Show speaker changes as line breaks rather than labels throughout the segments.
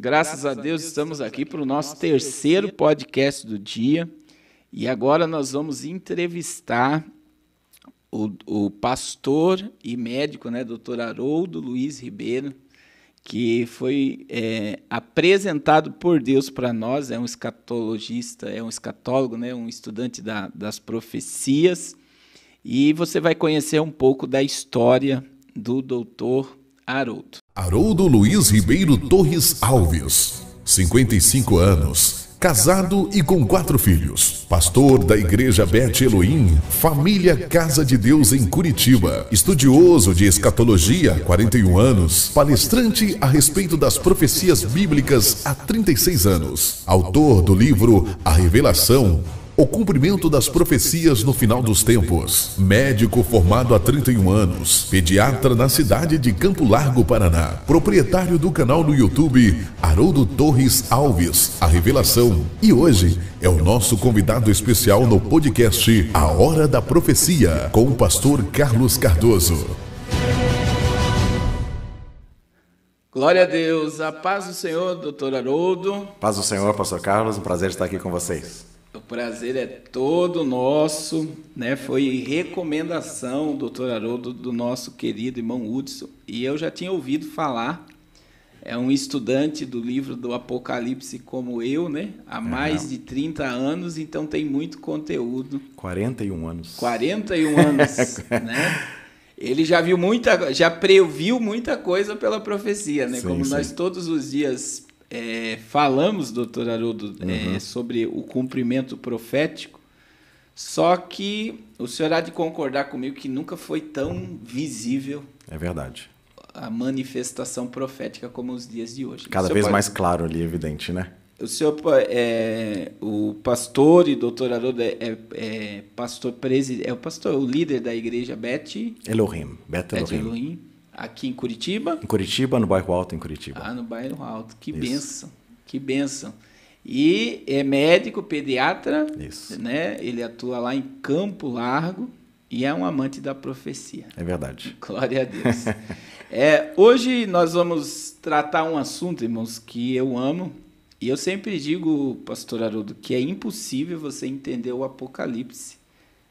Graças a Deus estamos aqui para o nosso terceiro podcast do dia e agora nós vamos entrevistar o, o pastor e médico, né, doutor Haroldo Luiz Ribeiro, que foi é, apresentado por Deus para nós, é um escatologista, é um escatólogo, né, um estudante da, das profecias, e você vai conhecer um pouco da história do doutor Haroldo.
Haroldo Luiz Ribeiro Torres Alves, 55 anos, casado e com quatro filhos. Pastor da Igreja Beth Elohim, família Casa de Deus em Curitiba. Estudioso de escatologia, 41 anos. Palestrante a respeito das profecias bíblicas há 36 anos. Autor do livro A Revelação, o cumprimento das profecias no final dos tempos. Médico formado há 31 anos, pediatra na cidade de Campo Largo, Paraná. Proprietário do canal no YouTube Haroldo Torres Alves, a revelação. E hoje é o nosso convidado especial no podcast A Hora da Profecia, com o pastor Carlos Cardoso.
Glória a Deus, a paz do Senhor, doutor Haroldo.
Paz do Senhor, pastor Carlos, um prazer estar aqui com vocês
prazer é todo nosso, né? Foi recomendação, doutor Haroldo, do nosso querido irmão Hudson. E eu já tinha ouvido falar. É um estudante do livro do Apocalipse como eu, né? Há mais é. de 30 anos, então tem muito conteúdo.
41 anos.
41 anos, né? Ele já viu muita, já previu muita coisa pela profecia, né? Sim, como sim. nós todos os dias é, falamos, doutor Haroldo, é, uhum. é, sobre o cumprimento profético, só que o senhor há de concordar comigo que nunca foi tão visível. É verdade. A manifestação profética como os dias de hoje. Cada vez pode... mais claro ali, evidente, né? O senhor é o pastor e doutor Haroldo é, é, é pastor presi, é o pastor, o líder da igreja Beth. Elohim, Beth Elohim. Elohim Aqui em Curitiba? Em
Curitiba, no bairro Alto, em Curitiba. Ah,
no bairro Alto. Que Isso. benção, que benção. E é médico, pediatra, Isso. né? Ele atua lá em Campo Largo e é um amante da profecia. É verdade. Glória a Deus. é, hoje nós vamos tratar um assunto, irmãos, que eu amo. E eu sempre digo, pastor Haroldo, que é impossível você entender o Apocalipse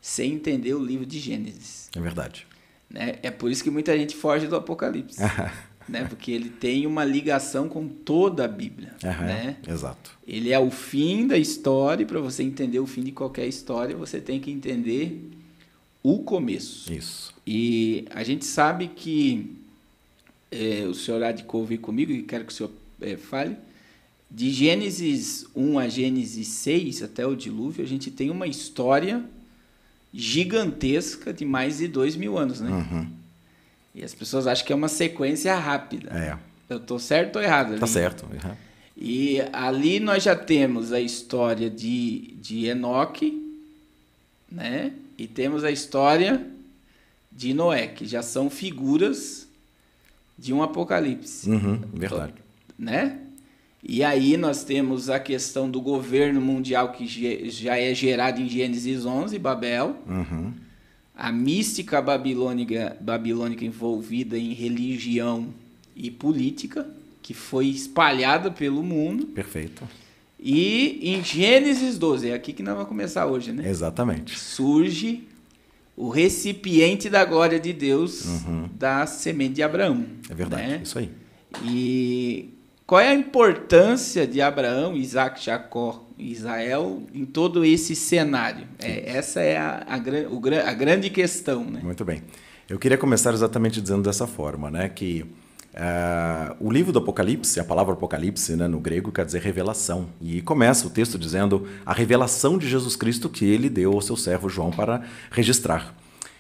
sem entender o livro de Gênesis. É verdade. Né? É por isso que muita gente foge do Apocalipse. né? Porque ele tem uma ligação com toda a Bíblia. Uhum, né? Exato. Ele é o fim da história, e para você entender o fim de qualquer história, você tem que entender o começo. Isso. E a gente sabe que é, o senhor há de convir comigo, e quero que o senhor é, fale. De Gênesis 1 a Gênesis 6, até o dilúvio, a gente tem uma história gigantesca de mais de dois mil anos, né? Uhum. E as pessoas acham que é uma sequência rápida. É. Eu estou certo ou errado? Está certo. Uhum. E ali nós já temos a história de, de Enoque, né? E temos a história de Noé, que já são figuras de um apocalipse. Uhum, verdade. Né? E aí nós temos a questão do governo mundial que já é gerado em Gênesis 11, Babel. Uhum. A mística babilônica, babilônica envolvida em religião e política, que foi espalhada pelo mundo. Perfeito. E em Gênesis 12, é aqui que nós vamos começar hoje, né? Exatamente. Surge o recipiente da glória de Deus uhum. da semente de Abraão. É verdade, né? isso aí. E qual é a importância de Abraão, Isaac, Jacó e Israel em todo esse cenário? É, essa é a, a, a grande questão. Né?
Muito bem. Eu queria começar exatamente dizendo dessa forma, né? que uh, o livro do Apocalipse, a palavra Apocalipse né, no grego quer dizer revelação. E começa o texto dizendo a revelação de Jesus Cristo que ele deu ao seu servo João para registrar.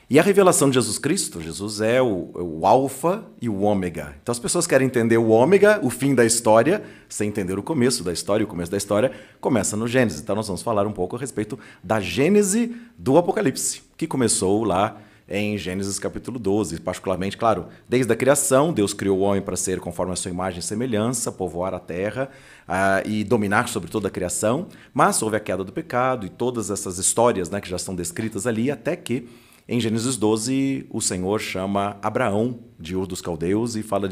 E a revelação de Jesus Cristo, Jesus é o, é o alfa e o ômega. Então as pessoas querem entender o ômega, o fim da história, sem entender o começo da história. O começo da história começa no Gênesis. Então nós vamos falar um pouco a respeito da Gênese do Apocalipse, que começou lá em Gênesis capítulo 12, particularmente, claro, desde a criação, Deus criou o homem para ser conforme a sua imagem e semelhança, povoar a terra uh, e dominar sobre toda a criação, mas houve a queda do pecado e todas essas histórias né, que já são descritas ali, até que em Gênesis 12, o Senhor chama Abraão de Ur dos Caldeus e fala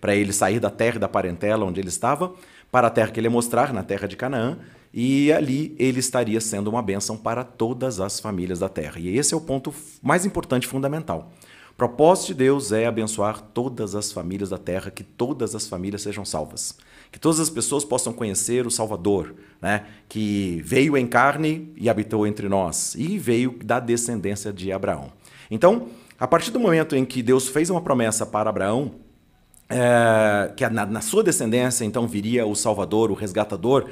para ele sair da terra da parentela onde ele estava, para a terra que ele ia mostrar, na terra de Canaã, e ali ele estaria sendo uma bênção para todas as famílias da terra. E esse é o ponto mais importante, fundamental. O propósito de Deus é abençoar todas as famílias da terra, que todas as famílias sejam salvas que todas as pessoas possam conhecer o Salvador, né? que veio em carne e habitou entre nós, e veio da descendência de Abraão. Então, a partir do momento em que Deus fez uma promessa para Abraão, é, que na, na, sua descendência então viria o Salvador, o resgatador,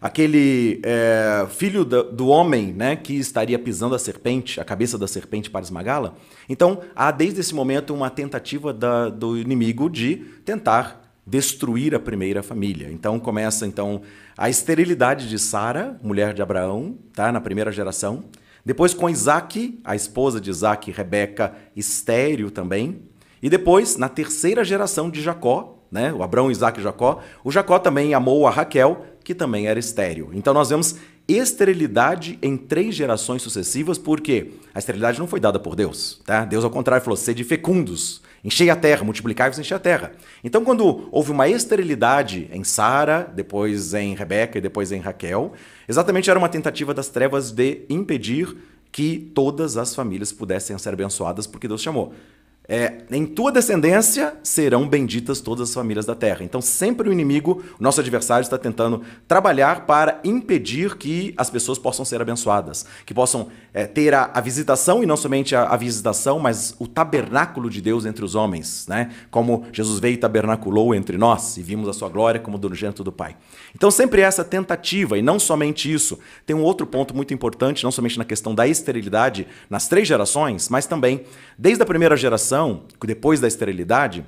aquele é, filho do, do, homem né, que estaria pisando a serpente, a cabeça da serpente para esmagá-la. Então há desde esse momento uma tentativa da, do inimigo de tentar destruir a primeira família. Então começa então a esterilidade de Sara, mulher de Abraão, tá? Na primeira geração. Depois com Isaac, a esposa de Isaac, Rebeca, estéril também. E depois, na terceira geração de Jacó, né? O Abraão, Isaac e Jacó, o Jacó também amou a Raquel, que também era estéril. Então nós vemos esterilidade em três gerações sucessivas, porque a esterilidade não foi dada por Deus, tá? Deus ao contrário falou: "Sede fecundos". Enchei a terra, multiplicai-vos, enchei a terra. Então, quando houve uma esterilidade em Sara, depois em Rebeca e depois em Raquel, exatamente era uma tentativa das trevas de impedir que todas as famílias pudessem ser abençoadas porque Deus chamou. É, em tua descendência serão benditas todas as famílias da terra. Então, sempre o inimigo, o nosso adversário, está tentando trabalhar para impedir que as pessoas possam ser abençoadas, que possam é, ter a, a, visitação, e não somente a, a, visitação, mas o tabernáculo de Deus entre os homens, né? Como Jesus veio e tabernaculou entre nós e vimos a sua glória como do gênito do Pai. Então, sempre essa tentativa, e não somente isso. Tem um outro ponto muito importante, não somente na questão da esterilidade nas três gerações, mas também desde a primeira geração depois da esterilidade,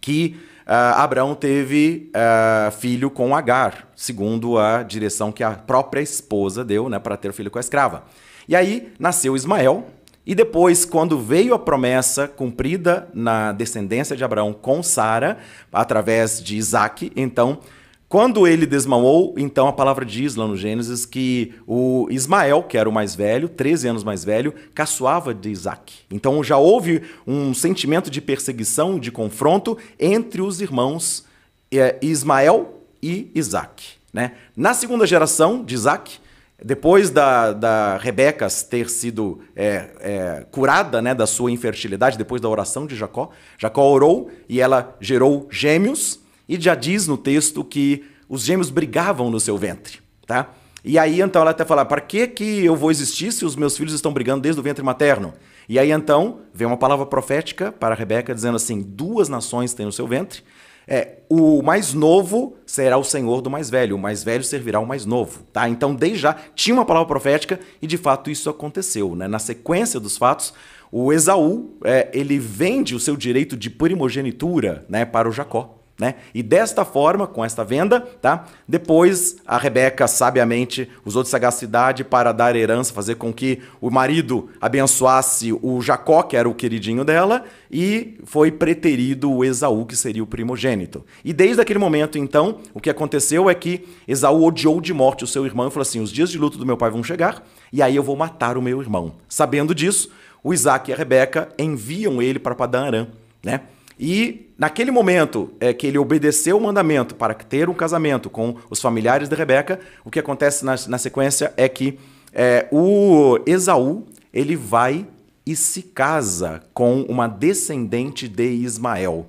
que uh, Abraão teve uh, filho com Agar, segundo a direção que a própria esposa deu né, para ter filho com a escrava. E aí nasceu Ismael, e depois, quando veio a promessa cumprida na descendência de Abraão com Sara, através de Isaac, então quando ele desmamou, então a palavra diz lá no Gênesis que o Ismael, que era o mais velho, 13 anos mais velho, caçoava de Isaac. Então já houve um sentimento de perseguição, de confronto entre os irmãos é, Ismael e Isaac. Né? Na segunda geração de Isaac, depois da, da Rebeca ter sido é, é, curada né, da sua infertilidade, depois da oração de Jacó, Jacó orou e ela gerou gêmeos. E já diz no texto que os gêmeos brigavam no seu ventre, tá? E aí então ela até fala: "Para que que eu vou existir se os meus filhos estão brigando desde o ventre materno?" E aí então vem uma palavra profética para Rebeca dizendo assim: "Duas nações têm no seu ventre. É, o mais novo será o senhor do mais velho, o mais velho servirá o mais novo", tá? Então desde já tinha uma palavra profética e de fato isso aconteceu, né? Na sequência dos fatos, o Esaú, é, ele vende o seu direito de primogenitura, né, para o Jacó. Né? E desta forma, com esta venda, tá? Depois a Rebeca sabiamente usou de sagacidade para dar herança, fazer com que o marido abençoasse o Jacó, que era o queridinho dela, e foi preterido o Esaú, que seria o primogênito. E desde aquele momento, então, o que aconteceu é que Esaú odiou de morte o seu irmão e falou assim: "Os dias de luto do meu pai vão chegar, e aí eu vou matar o meu irmão". Sabendo disso, o Isaac e a Rebeca enviam ele para Padan Aram, né? E naquele momento é, que ele obedeceu o mandamento para ter um casamento com os familiares de Rebeca, o que acontece na, na sequência é que é, o Esaú ele vai e se casa com uma descendente de Ismael.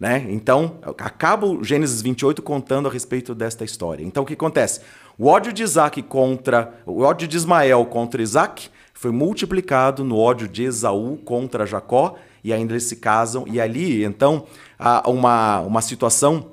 Né? Então, acaba o Gênesis 28 contando a respeito desta história. Então, o que acontece? O ódio de Isaac contra. O ódio de Ismael contra Isaac foi multiplicado no ódio de Esaú contra Jacó, e ainda eles se casam. E ali, então, há uma, uma situação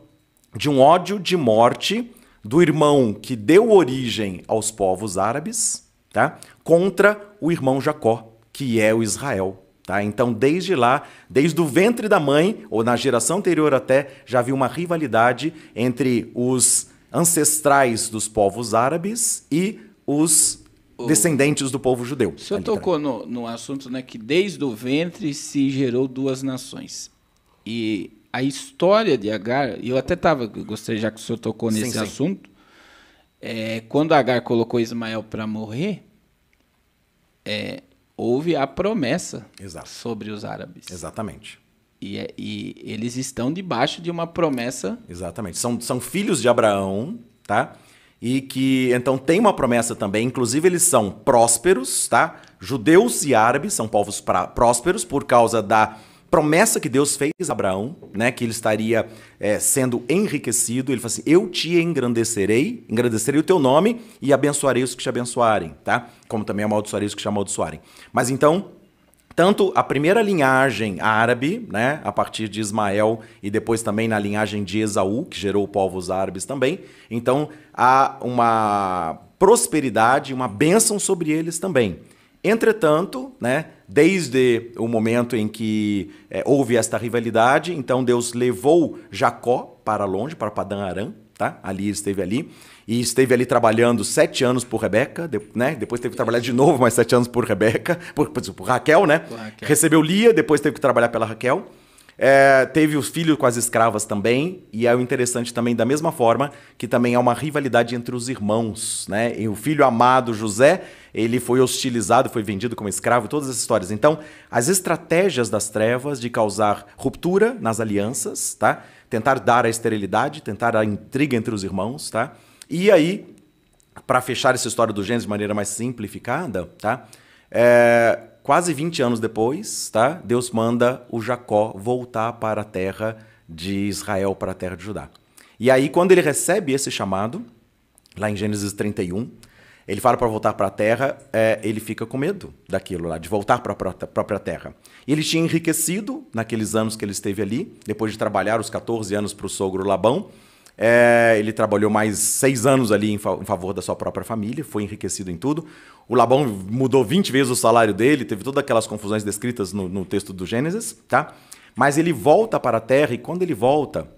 de um ódio de morte do irmão que deu origem aos povos árabes, tá? Contra o irmão Jacó, que é o Israel. Tá? Então, desde lá, desde o ventre da mãe, ou na geração anterior até, já havia uma rivalidade entre os ancestrais dos povos
árabes e os descendentes do povo judeu. O senhor tocou no, no assunto né, que desde o ventre se gerou duas nações. E a história de Agar, e eu até tava, gostei já que o senhor tocou nesse sim, assunto, É, quando Agar colocou Ismael para morrer, é, houve a promessa Exato. sobre os árabes. Exatamente. E, é, e, eles estão debaixo de uma promessa. Exatamente. São, são filhos de Abraão, tá? e
que então tem uma promessa também, inclusive eles são prósperos, tá? Judeus e árabes são povos pra, prósperos por causa da promessa que Deus fez a Abraão, né, que ele estaria é, sendo enriquecido. Ele fala assim: Eu te engrandecerei, engrandecerei o teu nome e abençoarei os que te abençoarem, tá? Como também amaldiçoarei os que te amaldiçoarem. Mas então tanto a primeira linhagem árabe, né, a partir de Ismael e depois também na linhagem de Esaú, que gerou povos árabes também. Então há uma prosperidade, uma bênção sobre eles também. Entretanto, né, desde o momento em que é, houve esta rivalidade, então Deus levou Jacó para longe, para Padan Aram, tá? Ali esteve ali e esteve ali trabalhando sete anos por Rebeca, de, né? Depois teve que trabalhar de novo mais sete anos por Rebeca, por, por, por Raquel, né? Por Raquel. Recebeu Lia, depois teve que trabalhar pela Raquel. É, teve os filhos com as escravas também, e é o interessante também, da mesma forma, que também há uma rivalidade entre os irmãos, né? E o filho amado José, ele foi hostilizado, foi vendido como escravo, todas essas histórias. Então, as estratégias das trevas de causar ruptura nas alianças, tá? Tentar dar a esterilidade, tentar a intriga entre os irmãos, tá? E aí, para fechar essa história do Gênesis de maneira mais simplificada, tá? É, quase 20 anos depois, tá? Deus manda o Jacó voltar para a terra de Israel, para a terra de Judá. E aí, quando ele recebe esse chamado, lá em Gênesis 31, ele fala para voltar para a terra, é, ele fica com medo daquilo lá, de voltar para a própria terra. E ele tinha enriquecido naqueles anos que ele esteve ali, depois de trabalhar os 14 anos para o sogro Labão. É, ele trabalhou mais seis anos ali em, fa em, favor da sua própria família, foi enriquecido em tudo. O Labão mudou 20 vezes o salário dele, teve todas aquelas confusões descritas no, no texto do Gênesis, tá? Mas ele volta para a terra e quando ele volta,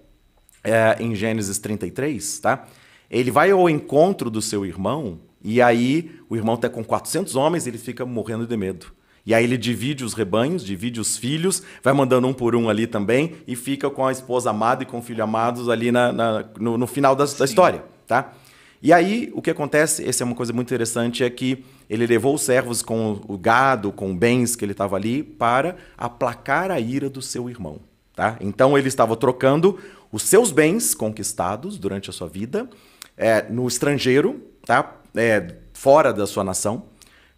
é, em Gênesis 33, tá? Ele vai ao encontro do seu irmão e aí o irmão está com 400 homens e ele fica morrendo de medo. E aí ele divide os rebanhos, divide os filhos, vai mandando um por um ali também e fica com a esposa amada e com o filho amados ali na, na no, no, final da, da história, tá? E aí o que acontece, essa é uma coisa muito interessante, é que ele levou os servos com o gado, com bens que ele estava ali, para aplacar a ira do seu irmão. Tá? Então ele estava trocando os seus bens conquistados durante a sua vida é, no estrangeiro, tá? É, fora da sua nação,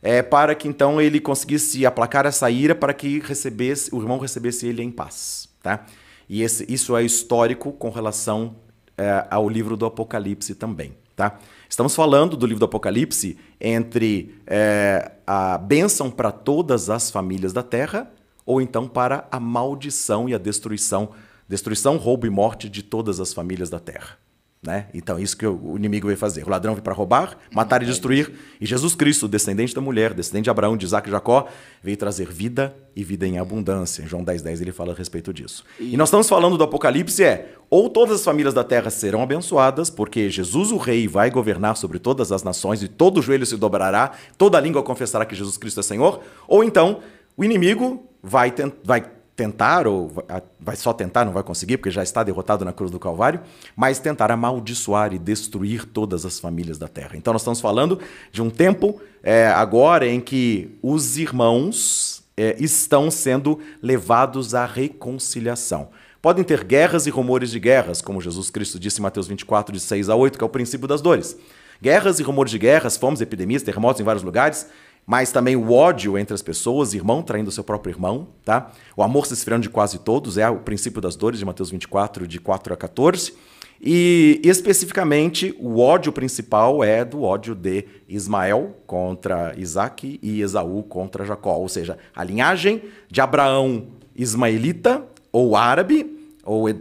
é, para que então ele conseguisse aplacar essa ira, para que recebesse, o irmão recebesse ele em paz. Tá? E esse, isso é histórico com relação é, ao livro do Apocalipse também. Tá? Estamos falando do livro do Apocalipse entre é, a bênção para todas as famílias da terra ou então para a maldição e a destruição destruição, roubo e morte de todas as famílias da terra. Né? Então, isso que o inimigo veio fazer. O ladrão veio para roubar, matar e destruir. E Jesus Cristo, descendente da mulher, descendente de Abraão, de Isaac e Jacó, veio trazer vida e vida em abundância. Em João 10, 10, ele fala a respeito disso. E... nós estamos falando do Apocalipse: é ou todas as famílias da terra serão abençoadas, porque Jesus, o Rei, vai governar sobre todas as nações e todo joelho se dobrará, toda língua confessará que Jesus Cristo é Senhor, ou então o inimigo vai, vai tentar, ou vai só tentar, não vai conseguir, porque já está derrotado na cruz do Calvário, mas tentar amaldiçoar e destruir todas as famílias da terra. Então nós estamos falando de um tempo é, agora em que os irmãos é, estão sendo levados à reconciliação. Podem ter guerras e rumores de guerras, como Jesus Cristo disse em Mateus 24, de 6 a 8, que é o princípio das dores. Guerras e rumores de guerras, fomos epidemias, terremotos em vários lugares, mas também o ódio entre as pessoas, irmão traindo seu próprio irmão, tá? O amor se esfriando de quase todos, é o princípio das dores de Mateus 24, de 4 a 14. E especificamente, o ódio principal é do ódio de Ismael contra Isaac e Esaú contra Jacó, ou seja, a linhagem de Abraão ismaelita ou árabe ou é,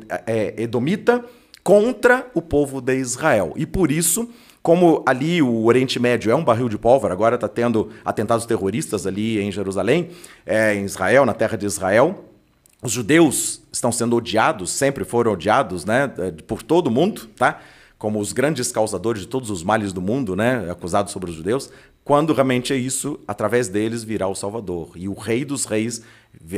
edomita contra o povo de Israel. E por isso, como ali o Oriente Médio é um barril de pólvora, agora está tendo atentados terroristas ali em Jerusalém, é, em Israel, na terra de Israel. Os judeus estão sendo odiados, sempre foram odiados, né, é, por todo o mundo, tá? Como os grandes causadores de todos os males do mundo, né, acusados sobre os judeus. Quando realmente é isso, através deles virá o Salvador. E o Rei dos Reis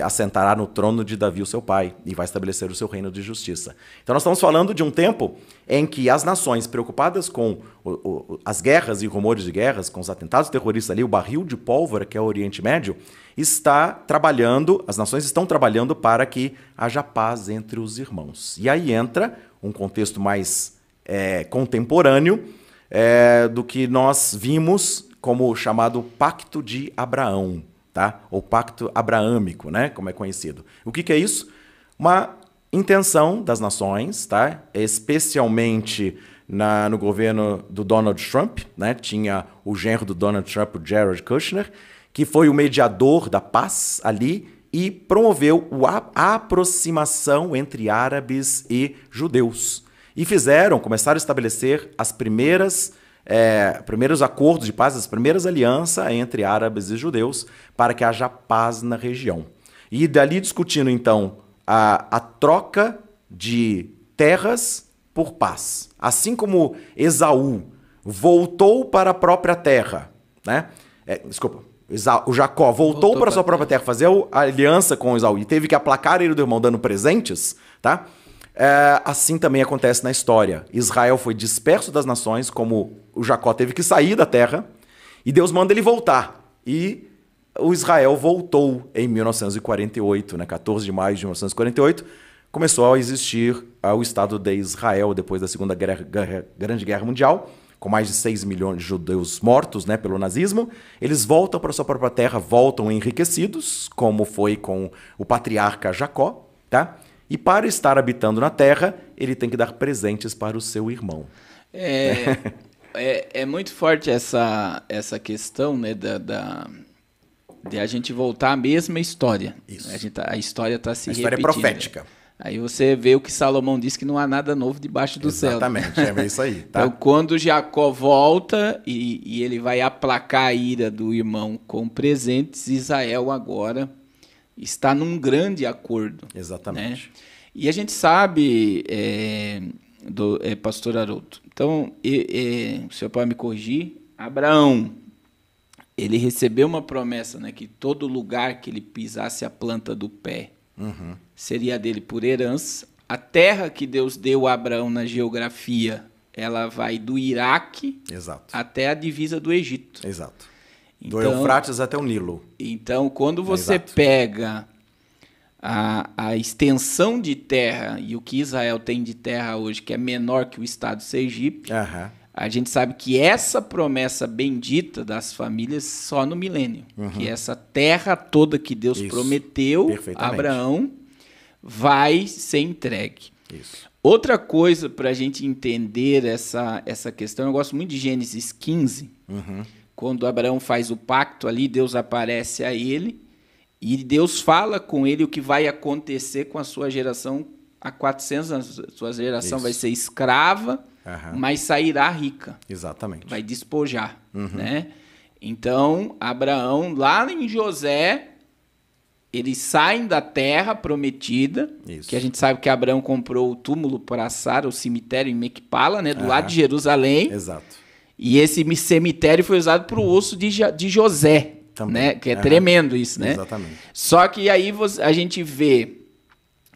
assentará no trono de Davi, o seu pai, e vai estabelecer o seu reino de justiça. Então, nós estamos falando de um tempo em que as nações preocupadas com o, o, as guerras e rumores de guerras, com os atentados terroristas ali, o barril de pólvora que é o Oriente Médio, está trabalhando, as nações estão trabalhando para que haja paz entre os irmãos. E aí entra um contexto mais é, contemporâneo é, do que nós vimos como o chamado Pacto de Abraão tá? Ou pacto abraâmico, né? Como é conhecido. O que, que é isso? Uma intenção das nações, tá? Especialmente na, no governo do Donald Trump, né? Tinha o genro do Donald Trump, o Jared Kushner, que foi o mediador da paz ali e promoveu a aproximação entre árabes e judeus. E fizeram, começaram a estabelecer as primeiras é, primeiros acordos de paz, as primeiras alianças entre árabes e judeus para que haja paz na região. E dali discutindo, então, a, a troca de terras por paz. Assim como Esaú voltou para a própria terra, né? É, desculpa, o Jacó voltou, voltou para a sua própria terra, fazer a aliança com Esaú e teve que aplacar ele do irmão dando presentes, tá? É, assim também acontece na história. Israel foi disperso das nações como o Jacó teve que sair da terra e Deus manda ele voltar. E o Israel voltou em 1948, né? 14 de maio de 1948, começou a existir o Estado de Israel depois da Segunda Guerra, Guerra, Grande Guerra Mundial, com mais de 6 milhões de judeus mortos né, pelo nazismo. Eles voltam para sua própria terra, voltam enriquecidos, como foi com o patriarca Jacó, tá? E para estar habitando na terra, ele tem que dar presentes para o seu irmão.
É. é, é muito forte essa, essa questão né, da, da de a gente voltar à mesma história. Isso. A, gente, tá, a história está se a história é repetindo. é profética. Aí você vê o que Salomão diz que não há nada novo debaixo do Exatamente, céu. Né? Exatamente, é isso aí. Tá? Então, quando Jacó volta e, e, ele vai aplacar a ira do irmão com presentes, Israel agora está num grande acordo. Né? Exatamente. Né? E a gente sabe, é, do, é, pastor Aroto, então, e, e, pode me corrigir, Abraão, ele recebeu uma promessa, né, que todo lugar que ele pisasse a planta do pé uhum. seria dele por herança. A terra que Deus deu a Abraão na geografia, ela vai do Iraque Exato. até a divisa do Egito. Exato. Então, do Eufrates até o Nilo. Então, quando você Exato. pega a, a extensão de terra e o que Israel tem de terra hoje, que é menor que o estado Sergipe, uhum. a gente sabe que essa promessa bendita das famílias só no milênio. Uhum. Que essa terra toda que Deus Isso. prometeu a Abraão vai ser entregue. Isso. Outra coisa para a gente entender essa, essa questão, eu gosto muito de Gênesis 15, uhum. quando Abraão faz o pacto ali, Deus aparece a ele e Deus fala com ele o que vai acontecer com a sua geração há 400 anos. A sua geração Isso. vai ser escrava, uhum. mas sairá rica. Exatamente. Vai despojar, uhum. né? Então, Abraão, lá em José, eles saem da terra prometida, Isso. que a gente sabe que Abraão comprou o túmulo para Sara, o cemitério em Mequipala, né, do uhum. lado de Jerusalém. Exato. E esse cemitério foi usado para o osso de, de José. Também. Né? Que é, tremendo isso, né? Exatamente. Só que aí a gente vê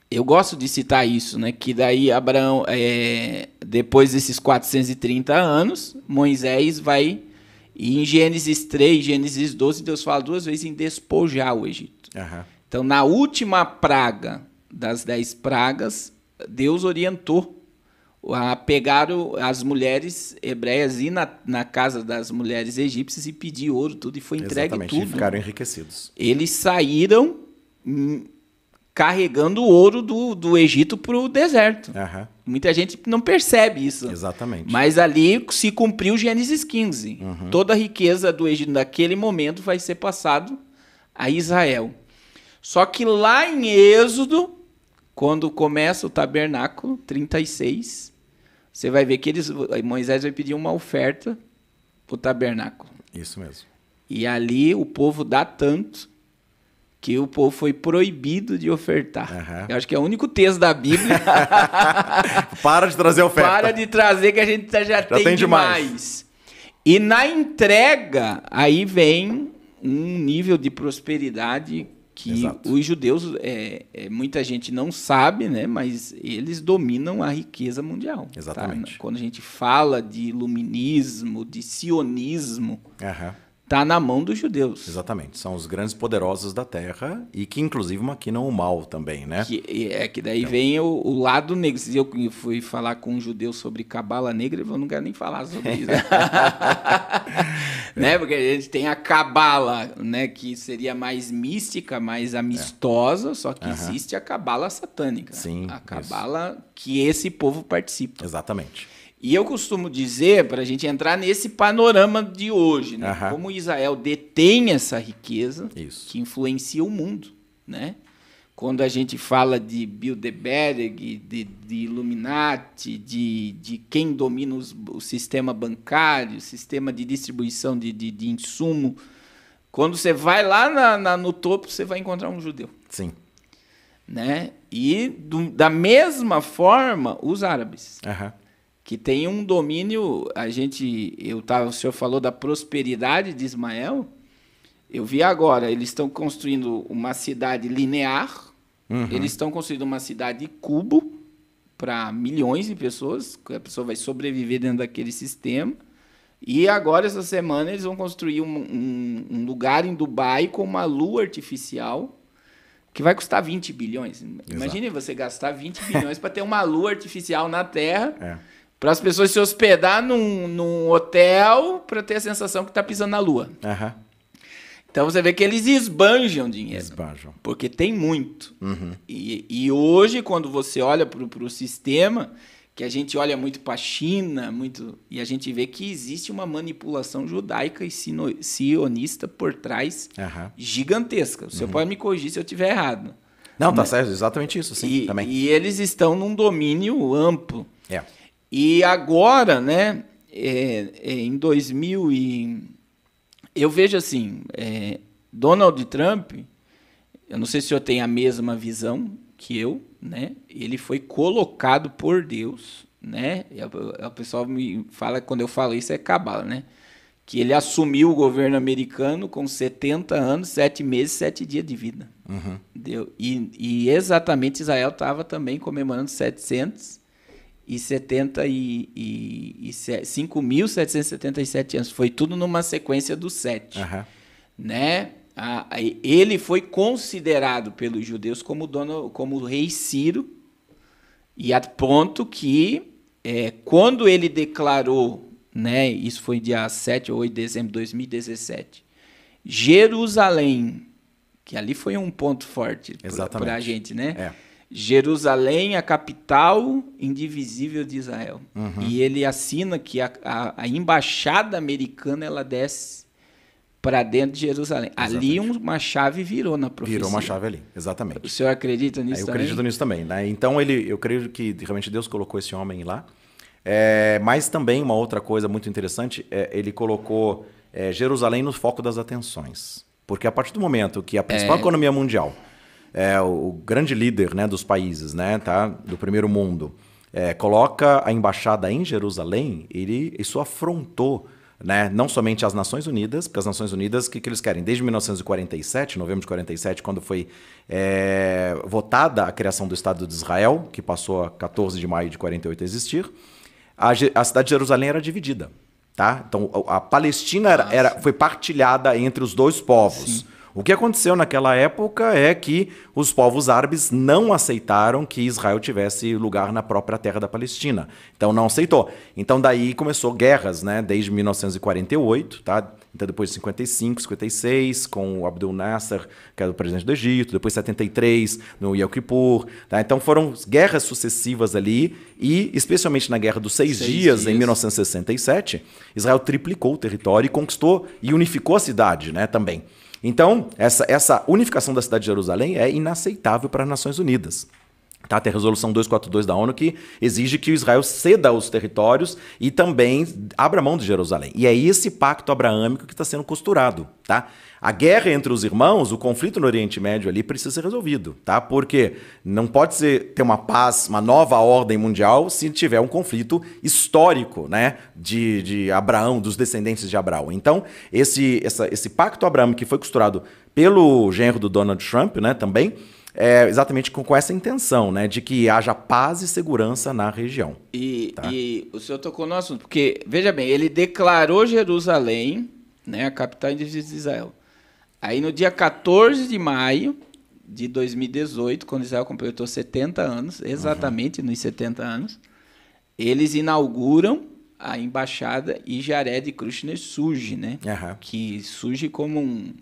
eu gosto de citar isso, né? Que daí Abraão, é, depois desses 430 anos, Moisés vai. E em Gênesis 3, Gênesis 12, Deus fala duas vezes em despojar o Egito. Uhum. Então, na última praga das dez pragas, Deus orientou a, pegaram as mulheres hebreias e na, na casa das mulheres egípcias e pedir ouro, tudo, e foi entregue Exatamente, tudo. E ficaram
enriquecidos.
Eles saíram hum, carregando o ouro do, do Egito para o deserto. Uhum. Muita gente não percebe isso. Exatamente. Mas ali se cumpriu Gênesis 15. Uhum. Toda a riqueza do Egito naquele momento vai ser passado a Israel. Só que lá em Êxodo, quando começa o tabernáculo 36, você vai ver que eles, Moisés vai pedir uma oferta para o tabernáculo. Isso mesmo. E ali o povo dá tanto que o povo foi proibido de ofertar. Uhum. Eu acho que é o único texto da Bíblia. Para de trazer oferta. Para de trazer que a gente tá, já, já tem, tem demais. demais. E na entrega, aí vem um nível de prosperidade que Exato. os judeus, é, é, muita gente não sabe, né, mas eles dominam a riqueza mundial. Tá? Exatamente. Tá? Quando a gente fala de iluminismo, de sionismo, uhum está na mão dos judeus. Exatamente, são os grandes poderosos da
terra e que inclusive maquinam o mal também, né? Que,
é, que daí então. vem o, o, lado negro. Se eu fui falar com um judeu sobre cabala negra, eu não quero nem falar sobre isso. Né? é. né? Porque a gente tem a cabala, né, que seria mais mística, mais é. amistosa, é. só que existe a cabala satânica. Sim. A cabala que esse povo participa. Exatamente. E eu costumo dizer, para a gente entrar nesse panorama de hoje, né? uhum. como Israel detém essa riqueza Isso. que influencia o mundo. Né? Quando a gente fala de Bilderberg, de, de Illuminati, de, de quem domina os, o sistema bancário, o sistema de distribuição de, de, de insumo, quando você vai lá na, na, no topo, você vai encontrar um judeu. Sim. Né? E do, da mesma forma, os árabes. Uhum que tem um domínio. A gente, eu tava, tá, o senhor falou da prosperidade de Ismael. Eu vi agora, eles estão construindo uma cidade linear. Uhum. Eles estão construindo uma cidade cubo para milhões de pessoas. A pessoa vai sobreviver dentro daquele sistema. E agora, essa semana, eles vão construir um, um, um lugar em Dubai com uma lua artificial que vai custar 20 bilhões. Exato. Imagine você gastar 20 bilhões para ter uma lua artificial na Terra. É para as pessoas se hospedar num, num hotel para ter a sensação que está pisando na lua. Uhum. Então você vê que eles esbanjam dinheiro. Esbanjam. Porque tem muito. Uhum. E, e, hoje, quando você olha para o sistema, que a gente olha muito para a China, muito, e a gente vê que existe uma manipulação judaica e sino, sionista por trás uhum. gigantesca. O senhor uhum. pode me corrigir se eu estiver errado. Não, tá certo, exatamente isso, sim, e, também. E eles estão num domínio amplo. É. Yeah. E agora, né, é, é, em 2000 e eu vejo assim, é, Donald Trump, eu não sei se o senhor tem a mesma visão que eu, né? Ele foi colocado por Deus, né? O pessoal me fala quando eu falo isso é cabala, né? Que ele assumiu o governo americano com 70 anos, 7 meses, 7 dias de vida. Uhum. Deu, e, e exatamente Israel estava também comemorando 700 e 70 e, e, e 5.777 anos. Foi tudo numa sequência dos sete. Uhum. Né? Ah, ele foi considerado pelos judeus como dono, como rei Ciro, e a ponto que é, quando ele declarou, né, isso foi dia 7 ou 8 de dezembro de 2017, Jerusalém, que ali foi um ponto forte para a gente, né? É Jerusalém, a capital indivisível de Israel. Uhum. E ele assina que a, a, a, embaixada americana ela desce para dentro de Jerusalém. Exatamente. Ali uma chave virou na profecia. Virou uma chave
ali, exatamente. O senhor acredita nisso eu é, também? Eu acredito nisso também. Né? Então ele, eu creio que realmente Deus colocou esse homem lá. É, mas também uma outra coisa muito interessante, é, ele colocou é, Jerusalém no foco das atenções. Porque a partir do momento que a principal é. economia mundial é o grande líder né, dos países né, tá? do primeiro mundo, é, coloca a embaixada em Jerusalém, ele, isso afrontou né? não somente as Nações Unidas, porque as Nações Unidas, o que, que eles querem? Desde 1947, novembro de 47, quando foi é, votada a criação do Estado de Israel, que passou a 14 de maio de 48 a existir, a, a cidade de Jerusalém era dividida. Tá? Então, a Palestina era, ah, era, foi partilhada entre os dois povos. Sim. O que aconteceu naquela época é que os povos árabes não aceitaram que Israel tivesse lugar na própria terra da Palestina. Então não aceitou. Então daí começou guerras, né? Desde 1948, tá? Então, depois de 55, 56, com o Abdel Nasser, que era o presidente do Egito, depois 73, no Yom Kippur. Tá? Então, foram guerras sucessivas ali, e especialmente na Guerra dos Seis, Seis dias, dias, em 1967, Israel triplicou o território e conquistou e unificou a cidade né, também. Então, essa, essa unificação da cidade de Jerusalém é inaceitável para as Nações Unidas. Tá? Tem a resolução 242 da ONU que exige que Israel ceda os territórios e também abra mão de Jerusalém. E é esse pacto abraâmico que está sendo costurado. Tá? A guerra entre os irmãos, o conflito no Oriente Médio ali precisa ser resolvido, tá? Porque não pode ser, ter uma paz, uma nova ordem mundial se tiver um conflito histórico, né? De, de Abraão, dos descendentes de Abraão. Então, esse, essa, esse pacto abraâmico que foi costurado pelo genro do Donald Trump, né? Também é, exatamente com, com, essa intenção, né? De que haja paz e segurança na região.
E, tá? e o senhor tocou no assunto, porque, veja bem, ele declarou Jerusalém, né, a capital de Israel. Aí no dia 14 de maio de 2018, quando Israel completou 70 anos, exatamente uhum. nos 70 anos, eles inauguram a embaixada e Jared Kushner surge, né? Uhum. Que surge como um,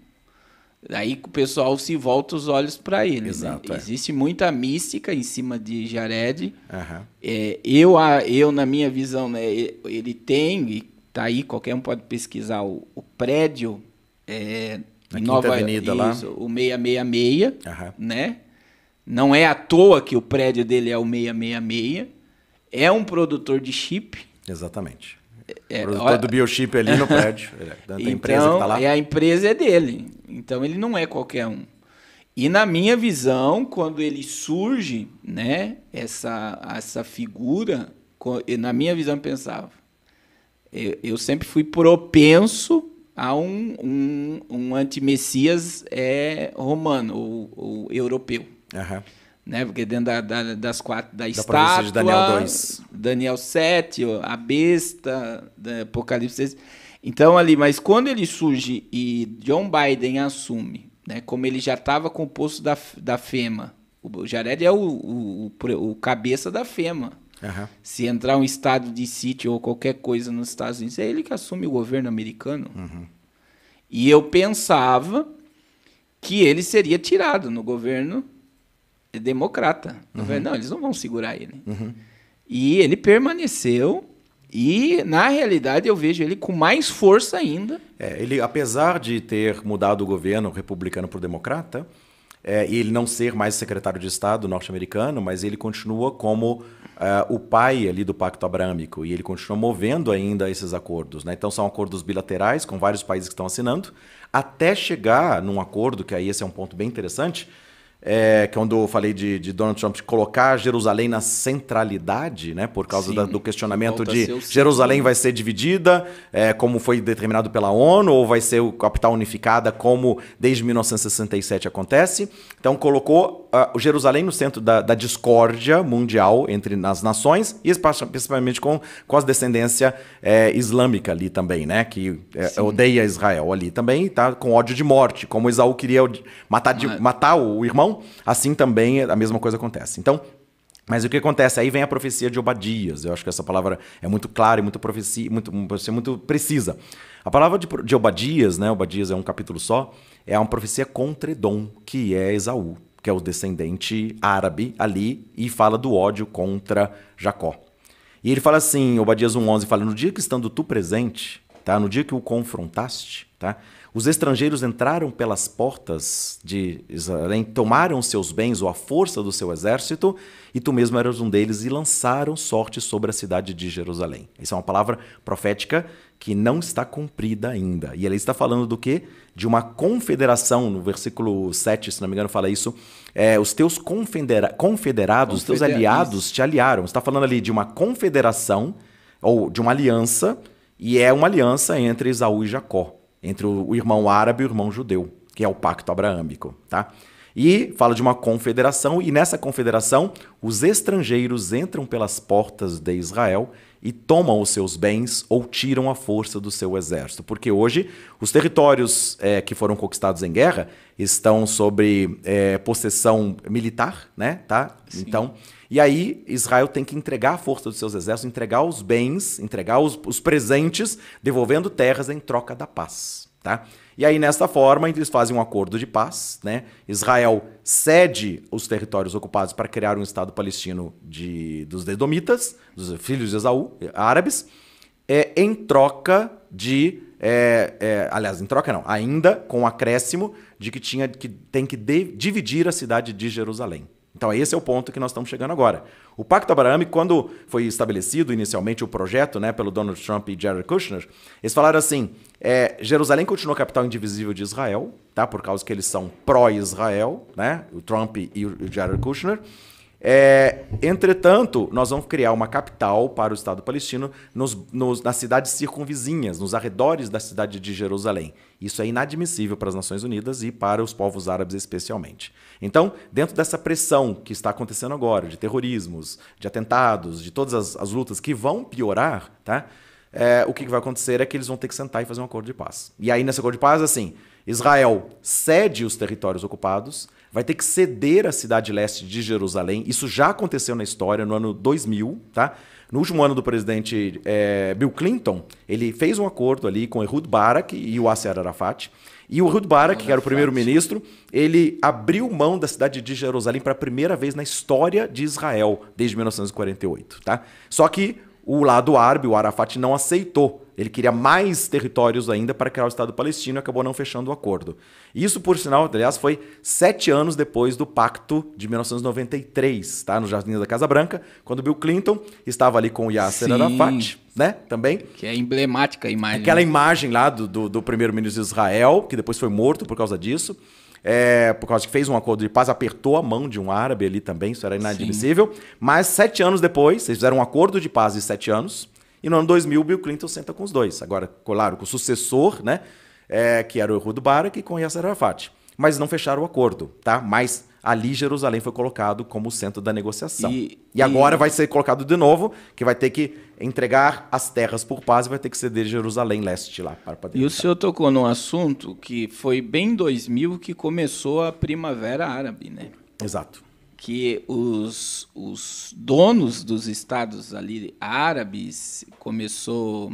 daí o pessoal se volta os olhos para ele. Né? Exato, né? é. Existe muita mística em cima de Jared. Uhum. É, eu, eu, na minha visão, né, ele tem, e tá aí, qualquer um pode pesquisar, o, o prédio é, na Nova Avenida isso, lá. o 666, uhum. né? Não é à toa que o prédio dele é o 666. É um produtor de chip. Exatamente. É, produtor olha... do biochip ali no prédio. É, da então, empresa que tá lá. É a empresa é dele. Então ele não é qualquer um. E na minha visão, quando ele surge, né, essa, essa figura, na minha visão eu pensava, eu, eu sempre fui propenso a um, um, um antimessias é, romano ou, ou europeu. Uhum né? Porque dentro da, da, das quatro da, da estátua, de Daniel 2. Daniel 7, a besta, Apocalipse Então ali, mas quando ele surge e John Biden assume, né? Como ele já estava com o posto da, da FEMA, o Jared é o, o, o, o cabeça da FEMA. Uhum. Se entrar um estado de sítio ou qualquer coisa nos Estados Unidos, é ele que assume o governo americano. Uhum. E eu pensava que ele seria tirado no governo é democrata. Uhum. Falei, não, eles não vão segurar ele. Uhum. E ele permaneceu. E, na realidade, eu vejo ele com mais força ainda.
É, ele, apesar de ter mudado o governo republicano para democrata, é, e ele não ser mais secretário de Estado norte-americano, mas ele continua como Uh, o pai ali do Pacto Abrâmico e ele continua movendo ainda esses acordos. Né? Então são acordos bilaterais com vários países que estão assinando, até chegar num acordo, que aí esse é um ponto bem interessante, é, quando eu falei de, de, Donald Trump colocar Jerusalém na centralidade, né, por causa Sim, da, do questionamento de Jerusalém vai ser dividida, é, como foi determinado pela ONU, ou vai ser capital unificada, como desde 1967 acontece. Então colocou o Jerusalém no centro da, da, discórdia mundial entre as nações e principalmente com, com as descendência é, islâmica ali também, né? Que é, odeia Israel ali também, tá? Com ódio de morte, como Isaú queria matar, de, ah. matar o irmão, assim também a mesma coisa acontece. Então, mas o que acontece? Aí vem a profecia de Obadias. Eu acho que essa palavra é muito clara e muito profecia, muito, muito precisa. A palavra de, de Obadias, né? Obadias é um capítulo só, é uma profecia contra Edom, que é Esaú que é o descendente árabe ali, e fala do ódio contra Jacó. E ele fala assim, Obadias 1.11 fala, no dia que estando tu presente, tá? no dia que o confrontaste, tá? Os estrangeiros entraram pelas portas de Israel, tomaram seus bens ou a força do seu exército, e tu mesmo eras um deles, e lançaram sorte sobre a cidade de Jerusalém. Isso é uma palavra profética que não está cumprida ainda. E ele está falando do quê? De uma confederação, no versículo 7, se não me engano, fala isso. É, os teus confedera confederados, os teus aliados te aliaram. Está falando ali de uma confederação ou de uma aliança, e é uma aliança entre Esaú e Jacó entre o irmão árabe e o irmão judeu, que é o pacto abraâmico, tá? E fala de uma confederação, e nessa confederação, os estrangeiros entram pelas portas de Israel e tomam os seus bens ou tiram a força do seu exército. Porque hoje, os territórios é, que foram conquistados em guerra estão sobre é, possessão militar, né? Tá? Sim. Então e aí Israel tem que entregar a força dos seus exércitos, entregar os bens, entregar os, os presentes, devolvendo terras em troca da paz. Tá? E aí, nesta forma, eles fazem um acordo de paz. Né? Israel cede os territórios ocupados para criar um Estado palestino de, dos Dedomitas, dos filhos de Esaú, eh, árabes, é, em troca de. É, é, aliás, em troca não, ainda com o acréscimo de que tinha que tem que de, dividir a cidade de Jerusalém. Então, é esse é o ponto que nós estamos chegando agora. O Pacto Abraham, quando foi estabelecido inicialmente o projeto né, pelo Donald Trump e Jared Kushner, eles falaram assim: é, Jerusalém continua capital indivisível de Israel, tá? por causa que eles são pró-Israel, né? o Trump e o Jared Kushner. É, entretanto, nós vamos criar uma capital para o Estado palestino nos, nos, nas cidades circunvizinhas, nos arredores da cidade de Jerusalém. Isso é inadmissível para as Nações Unidas e para os povos árabes especialmente. Então, dentro dessa pressão que está acontecendo agora, de terrorismos, de atentados, de todas as, as lutas que vão piorar, tá? É, o que vai acontecer é que eles vão ter que sentar e fazer um acordo de paz. E aí, nesse acordo de paz, assim, Israel cede os territórios ocupados, vai ter que ceder a cidade leste de Jerusalém. Isso já aconteceu na história, no ano 2000, tá? No último ano do presidente é, Bill Clinton, ele fez um acordo ali com Ehud Barak e o Aser Arafat. E o Ehud Barak, que era o primeiro-ministro, ele abriu mão da cidade de Jerusalém para a primeira vez na história de Israel, desde 1948, tá? Só que o lado árabe, o Arafat, não aceitou. Ele queria mais territórios ainda para criar o Estado palestino e acabou não fechando o acordo. Isso, por sinal, aliás, foi sete anos depois do pacto de 1993, tá? no Jardim da Casa Branca, quando Bill Clinton estava ali com o Yasser Sim. Arafat, né? Também.
Que é emblemática a imagem. Aquela né?
imagem lá do, do, do primeiro-ministro de Israel, que depois foi morto por causa disso é, por causa que fez um acordo de paz, apertou a mão de um árabe ali também, isso era inadmissível. Sim. Mas sete anos depois, eles fizeram um acordo de paz de sete anos, e no ano 2000, Bill Clinton senta com os dois. Agora, claro, com o sucessor, né, é, que era o Ehud Barak, e com Yasser Arafat. Mas não fecharam o acordo, tá? Mas ali Jerusalém foi colocado como centro da negociação. E, e agora vai ser colocado de novo, que vai ter que entregar as terras por paz e vai ter que ceder Jerusalém leste lá para
poder. E o senhor tocou num assunto que foi bem 2000 que começou a primavera árabe, né? Exato. Que os, os donos dos estados ali árabes começou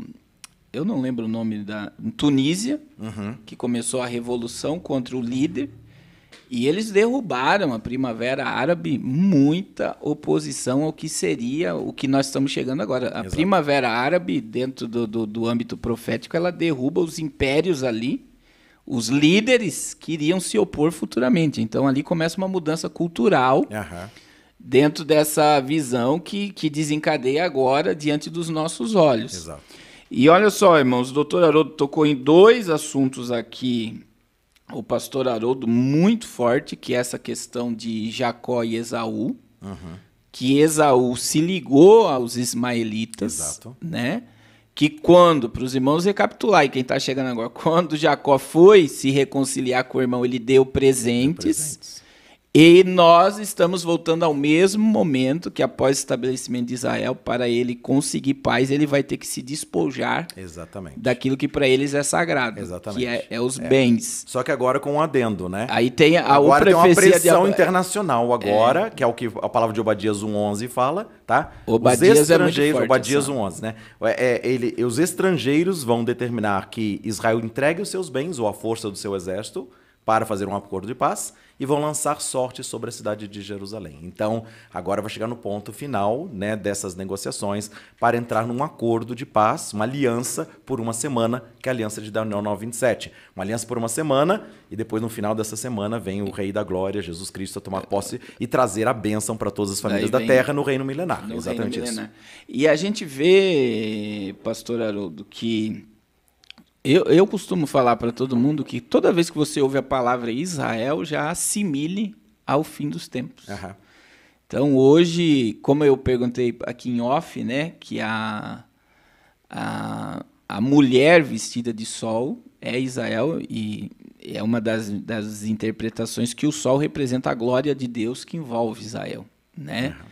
eu não lembro o nome da Tunísia, uhum. que começou a revolução contra o líder. E eles derrubaram a Primavera Árabe, muita oposição ao que seria o que nós estamos chegando agora. A Exato. Primavera Árabe, dentro do, do, do âmbito profético, ela derruba os impérios ali, os líderes que iriam se opor futuramente. Então ali começa uma mudança cultural. dentro dessa visão que, que desencadeia agora diante dos nossos olhos. Exato. E olha só, irmãos, o doutor Haroldo tocou em dois assuntos aqui o pastor Haroldo muito forte, que é essa questão de Jacó e Esaú, uhum. que Esaú se ligou aos ismaelitas, Exato. né? Que quando, para os irmãos recapitular, e quem está chegando agora, quando Jacó foi se reconciliar com o irmão, ele deu presentes. Deu presentes. E nós estamos voltando ao mesmo momento que após o estabelecimento de Israel, para ele conseguir paz, ele vai ter que se despojar Exatamente. daquilo que para eles é sagrado, Exatamente. que é, é os é. bens. Só que agora com um adendo, né? Aí tem a agora tem uma pressão de...
internacional é. agora, é. que é o que a palavra de Obadias 1:11 fala, tá? Obadias os é estrangeiros, é forte, Obadias 1:11, né? É, ele, os estrangeiros vão determinar que Israel entregue os seus bens ou a força do seu exército para fazer um acordo de paz e vão lançar sorte sobre a cidade de Jerusalém. Então, agora vai chegar no ponto final né, dessas negociações para entrar num acordo de paz, uma aliança por uma semana, que é a aliança de Daniel 927. Uma aliança por uma semana e depois, no final dessa semana, vem o Rei da Glória, Jesus Cristo, a tomar posse e trazer a bênção para todas as famílias da terra no reino milenar. No Exatamente reino milenar.
isso. E a gente vê, pastor Haroldo, que eu, eu costumo falar para todo mundo que toda vez que você ouve a palavra Israel, já assimile ao fim dos tempos. Uhum. Então, hoje, como eu perguntei aqui em off, né, que a, a, a mulher vestida de sol é Israel e é uma das, das interpretações que o sol representa a glória de Deus que envolve Israel, né? Uhum.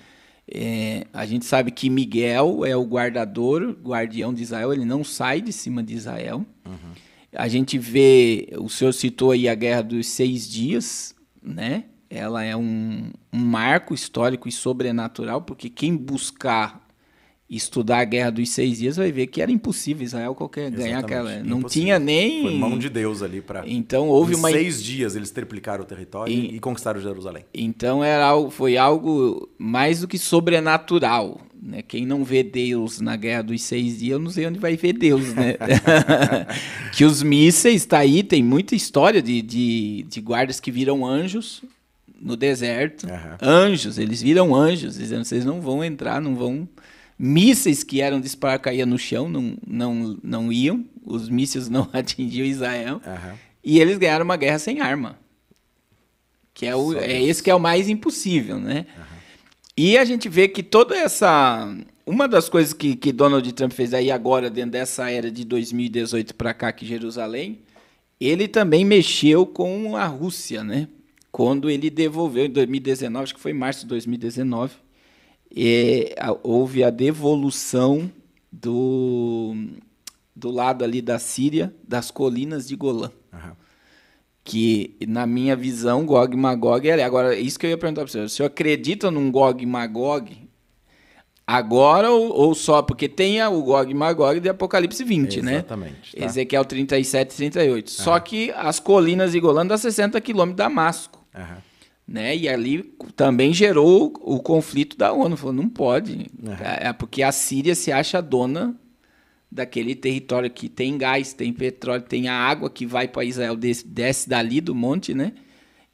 É, a gente sabe que Miguel é o guardador, guardião de Israel, ele não sai de cima de Israel. Uhum. A gente vê, o senhor citou aí a Guerra dos Seis Dias, né? Ela é um, um marco histórico e sobrenatural, porque quem buscar estudar a Guerra dos Seis Dias, vai ver que era impossível Israel qualquer ganhar aquela. Não tinha nem. Foi mão de Deus ali para. Então houve em uma. Seis dias eles triplicaram o território e, e conquistaram Jerusalém. Então era foi algo mais do que sobrenatural. Né? Quem não vê Deus na Guerra dos Seis Dias, eu não sei onde vai ver Deus, né? que os mísseis está aí, tem muita história de, de, de guardas que viram anjos no deserto. Uhum. Anjos, eles viram anjos, dizendo: vocês não vão entrar, não vão mísseis que eram de Spar caíam no chão, não, não, não iam, os mísseis não atingiam Israel. Uhum. E eles ganharam uma guerra sem arma. Que é, o, é esse que é o mais impossível, né? Uhum. E a gente vê que toda essa. Uma das coisas que, que Donald Trump fez aí agora, dentro dessa era de 2018 para cá, que Jerusalém, ele também mexeu com a Rússia, né? Quando ele devolveu em 2019, acho que foi em março de 2019, e houve a devolução do, do lado ali da Síria, das colinas de Golã. Uhum. Que, na minha visão, Gog e Magog era. É agora, isso que eu ia perguntar para você. O senhor acredita num Gog e Magog agora ou, ou só? Porque tem o Gog e Magog de Apocalipse 20, Exatamente, né? Exatamente. Tá. Ezequiel 37 e 38. Uhum. Só que as colinas de Golã dá 60 quilômetros de Damasco. Uhum. Né? E ali também gerou o conflito da ONU. Falou, não pode. Uhum. É porque a Síria se acha dona daquele território que tem gás, tem petróleo, tem a água que vai para Israel, desce, desce dali do monte, né?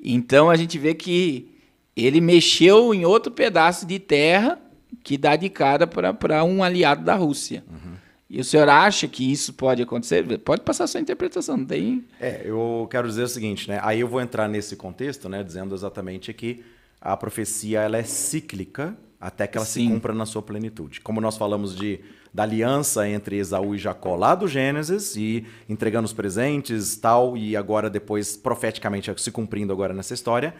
Então a gente vê que ele mexeu em outro pedaço de terra que dá de cara para um aliado da Rússia. Uhum. E o senhor acha que isso pode acontecer? Pode passar a sua interpretação, não tem.
É, eu quero dizer o seguinte, né? Aí eu vou entrar nesse contexto, né? Dizendo exatamente que a profecia ela é cíclica até que ela Sim. se cumpra na sua plenitude. Como nós falamos de da aliança entre Esaú e Jacó lá do Gênesis e entregando os presentes tal e agora depois profeticamente se cumprindo agora nessa história.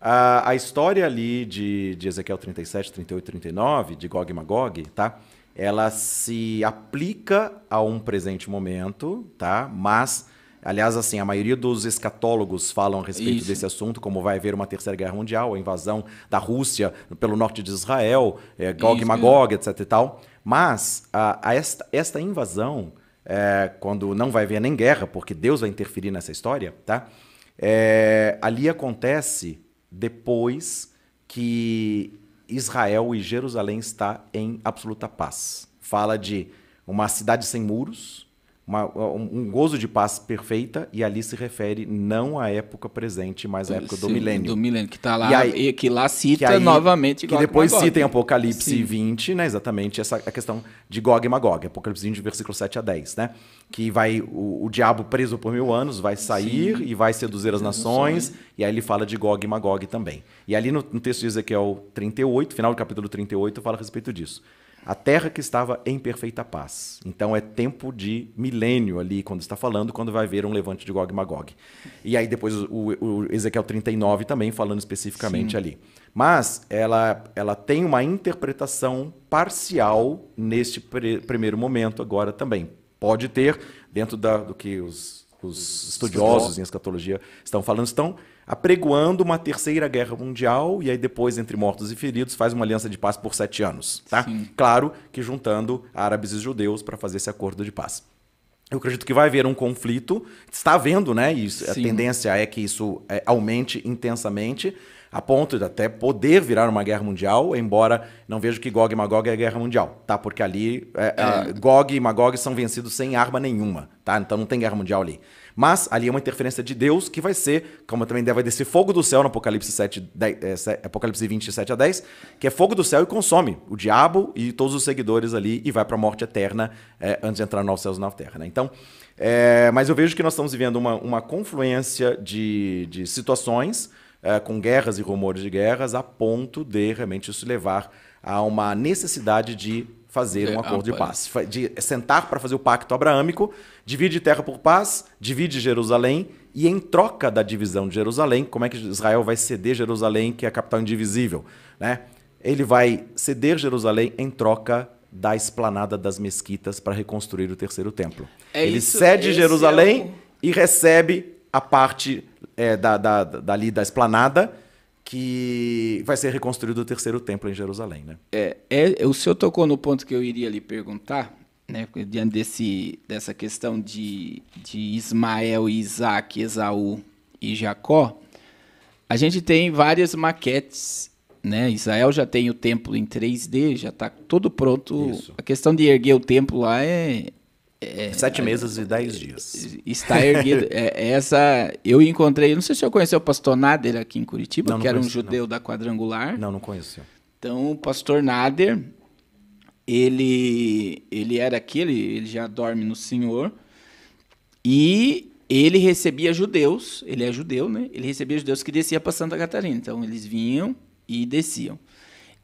A, a história ali de, de Ezequiel 37, 38, 39, de Gog e Magog, tá? ela se aplica a um presente momento, tá? Mas, aliás, assim, a maioria dos escatólogos falam a respeito Isso. desse assunto, como vai haver uma terceira guerra mundial, a invasão da Rússia pelo norte de Israel, é, Gog e Magog, etc e tal. Mas a, a esta, esta, invasão, é, quando não vai haver nem guerra, porque Deus vai interferir nessa história, tá? É, ali acontece depois que Israel e Jerusalém está em absoluta paz. Fala de uma cidade sem muros, uma, um gozo de paz perfeita, e ali se refere não à época presente, mas à época Sim, do milênio. Do milênio, que está lá, e, aí, e que lá cita que aí, novamente Gog Que depois Magog. cita em Apocalipse Sim. 20, né, exatamente essa a questão de Gog e Magog, Apocalipse 20, versículo 7 a 10, né? Que vai o, o diabo preso por mil anos vai sair Sim. e vai seduzir as nações, e aí ele fala de Gog e Magog também. E ali no, no texto de Ezequiel 38, final do capítulo 38, fala a respeito disso a terra que estava em perfeita paz. Então é tempo de milênio ali, quando está falando, quando vai haver um levante de Gog e Magog. E aí depois o, o Ezequiel 39 também falando especificamente Sim. ali. Mas ela, ela tem uma interpretação parcial neste pre, primeiro momento agora também. Pode ter, dentro da, do que os, os estudiosos em escatologia estão falando, estão apregoando uma terceira guerra mundial e aí depois, entre mortos e feridos, faz uma aliança de paz por sete anos, tá? Claro que juntando árabes e judeus para fazer esse acordo de paz. Eu acredito que vai haver um conflito, está havendo, né? Isso, a tendência é que isso é, aumente intensamente, a ponto de até poder virar uma guerra mundial, embora não vejo que Gog e Magog é guerra mundial, tá? Porque ali é, é. é. Gog e Magog são vencidos sem arma nenhuma, tá? Então não tem guerra mundial ali. Mas ali é uma interferência de Deus que vai ser, como também deve descer fogo do céu no Apocalipse, 7, 10, é, Apocalipse 27 a 10, que é fogo do céu e consome o diabo e todos os seguidores ali e vai para a morte eterna é, antes de entrar nos céus e na terra. Né? Então, é, mas eu vejo que nós estamos vivendo uma, uma confluência de, de situações é, com guerras e rumores de guerras a ponto de realmente isso levar a uma necessidade de fazer é, um acordo de paz. De sentar para fazer o pacto abraâmico, divide terra por paz, divide Jerusalém, e em troca da divisão de Jerusalém, como é que Israel vai ceder Jerusalém, que é a capital indivisível? Né? Ele vai ceder Jerusalém em troca da esplanada das mesquitas para reconstruir o terceiro templo. É ele isso, cede Jerusalém é o... e recebe a parte é, da, da, dali da esplanada que vai ser reconstruído o terceiro templo em Jerusalém, né?
É, é, o senhor tocou no ponto que eu iria lhe perguntar, né, diante desse, dessa questão de, de Ismael, Isaac, Esaú e Jacó, a gente tem várias maquetes, né? Israel já tem o templo em 3D, já está todo pronto. Isso. A questão de erguer o templo lá é, é, Sete meses e dez dias.
Está erguido.
É, é, essa eu encontrei. Não sei se eu conheceu o pastor Nader aqui em Curitiba, não, não que era conheci, um judeu não. da Quadrangular. Não, não conheci. Então, o pastor Nader, ele, ele era aqui, ele, ele já dorme no Senhor. E ele recebia judeus, ele é judeu, né? Ele recebia judeus que descia para Santa Catarina. Então, eles vinham e desciam.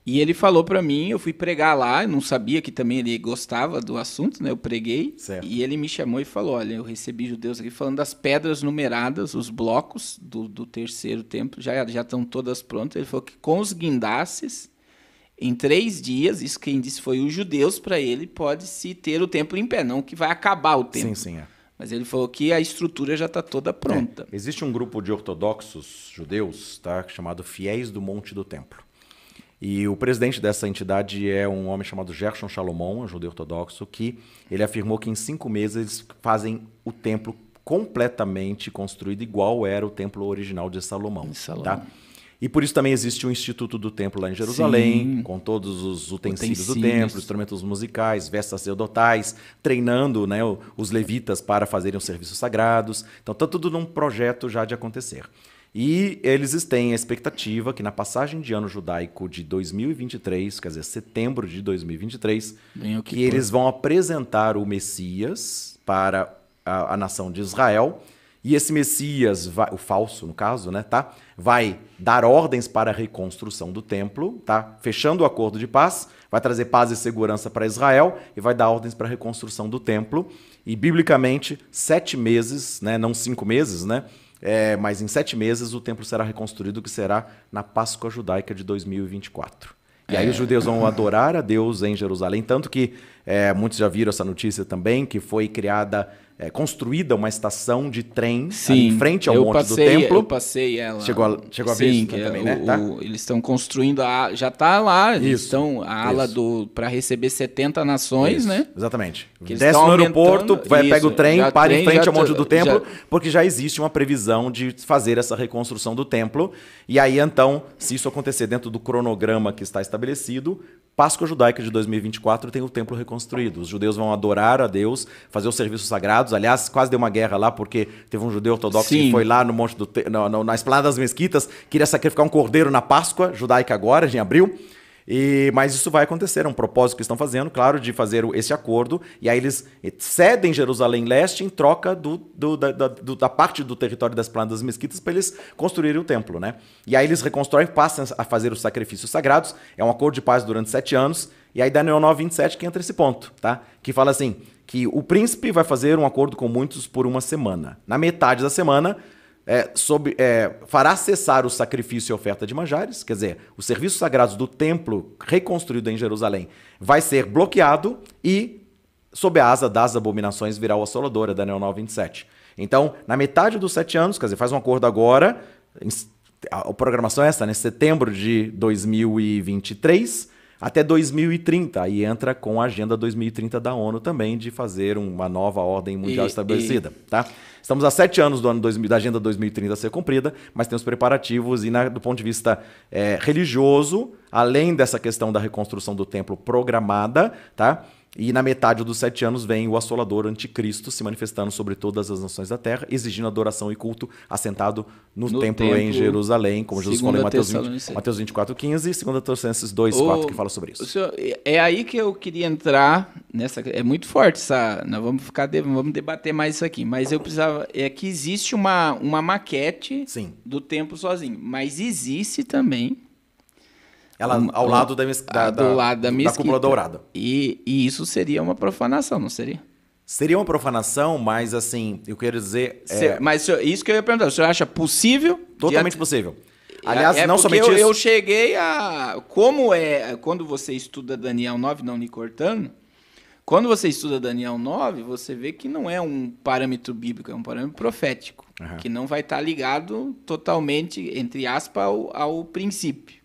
E ele falou para mim, eu fui pregar lá, eu não sabia que também ele gostava do assunto, né? Eu preguei. Certo. E ele me chamou e falou: Olha, eu recebi judeus aqui falando das pedras numeradas, os blocos do, do terceiro templo, já, já estão todas prontas. Ele falou que com os guindastes, em três dias, isso quem disse foi os judeus, para ele pode-se ter o templo em pé, não que vai acabar o templo. Sim, sim. É. Mas ele falou que a estrutura já está toda pronta.
É. Existe um grupo de ortodoxos judeus, tá? Chamado Fiéis do Monte do Templo. E o presidente dessa entidade é um homem chamado Gershon Shalomon, um judeu ortodoxo, que ele afirmou que em cinco meses eles fazem o templo completamente construído igual era o templo original de Salomão. Salomão. Tá? E por isso também existe o Instituto do Templo lá em Jerusalém, Sim. com todos os utensílios, utensílios, do templo, instrumentos musicais, vestes sacerdotais, treinando né, os levitas para fazerem os serviços sagrados. Então está tudo num projeto já de acontecer. E eles têm a expectativa que na passagem de ano judaico de 2023, quer dizer, setembro de 2023, Bem, que, eles vão apresentar o Messias para a, a, nação de Israel. E esse Messias, vai, o falso no caso, né, tá? Vai dar ordens para a reconstrução do templo, tá? Fechando o acordo de paz, vai trazer paz e segurança para Israel e vai dar ordens para a reconstrução do templo. E biblicamente, sete meses, né, não cinco meses, né? É, mas em sete meses o templo será reconstruído, que será na Páscoa Judaica de 2024.
E é. aí os é. judeus vão
adorar a Deus em Jerusalém. Tanto que é, muitos já viram essa notícia também, que foi criada é, construída uma
estação de trem Sim, em frente ao Monte passei, do Templo. Eu passei ela. Chegou a, chegou a ver isso é também, o, né? O, tá? Eles estão construindo a já está lá, isso, estão a isso. ala do para receber 70 nações, isso, né? Exatamente. Que Desce no aeroporto, vai, pega o trem, para trem, em frente ao Monte do Templo,
já, porque já existe uma previsão de fazer essa reconstrução do templo. E aí então, se isso acontecer dentro do cronograma que está estabelecido, Páscoa judaica de 2024 tem o templo reconstruído. Os judeus vão adorar a Deus, fazer o serviço sagrado Aliás, quase deu uma guerra lá, porque teve um judeu ortodoxo Sim. que foi lá no Monte do Te... na Esplanada das Mesquitas, queria sacrificar um cordeiro na Páscoa judaica agora, em abril. E, mas isso vai acontecer, é um propósito que estão fazendo, claro, de fazer esse acordo. E aí eles cedem Jerusalém Leste em troca do, do, da, da, do, da, parte do território das plantas mesquitas para eles construírem o templo, né? E aí eles reconstroem, passam a fazer os sacrifícios sagrados. É um acordo de paz durante sete anos. E aí Daniel 9:27 que entra esse ponto, tá? Que fala assim, que o príncipe vai fazer um acordo com muitos por uma semana. Na metade da semana, é, sob, é, fará cessar o sacrifício e oferta de manjares, quer dizer, os serviços sagrados do templo reconstruído em Jerusalém vai ser bloqueado e sob a asa das abominações virá o assolador, é Daniel 9:27. Então, na metade dos sete anos, quer dizer, faz um acordo agora, a programação é essa, né? Setembro de 2023, até 2030. Aí entra com a Agenda 2030 da ONU também de fazer uma nova ordem mundial e, estabelecida. E... Tá? Estamos há sete anos do ano 2000, da Agenda 2030 a ser cumprida, mas tem os preparativos e, na, do ponto de vista é, religioso, além dessa questão da reconstrução do templo programada, tá? E na metade dos sete anos vem o assolador anticristo se manifestando sobre todas as nações da terra, exigindo adoração e culto assentado no, no templo, templo, em Jerusalém, como Jesus falou em Mateus, 20, Mateus 24, 15 e 2 Tessalonicenses 2, o, 4, que fala sobre isso.
Senhor, é, é aí que eu queria entrar, nessa é muito forte essa, nós vamos ficar, vamos debater mais isso aqui, mas eu precisava, é que existe uma, uma maquete Sim. do templo sozinho, mas existe também ela um, ao lado da, da, do lado da, da cúpula dourada. E,
e isso seria uma profanação, não seria? Seria uma profanação, mas assim, eu quero
dizer. Se, é... Mas senhor, isso que eu ia perguntar, o senhor acha possível? Totalmente de... possível. É, Aliás, é não somente eu, isso. Eu cheguei a. Como é. Quando você estuda Daniel 9, não me cortando quando você estuda Daniel 9, você vê que não é um parâmetro bíblico, é um parâmetro profético. Uhum. Que não vai estar tá ligado totalmente, entre aspas, ao, ao princípio.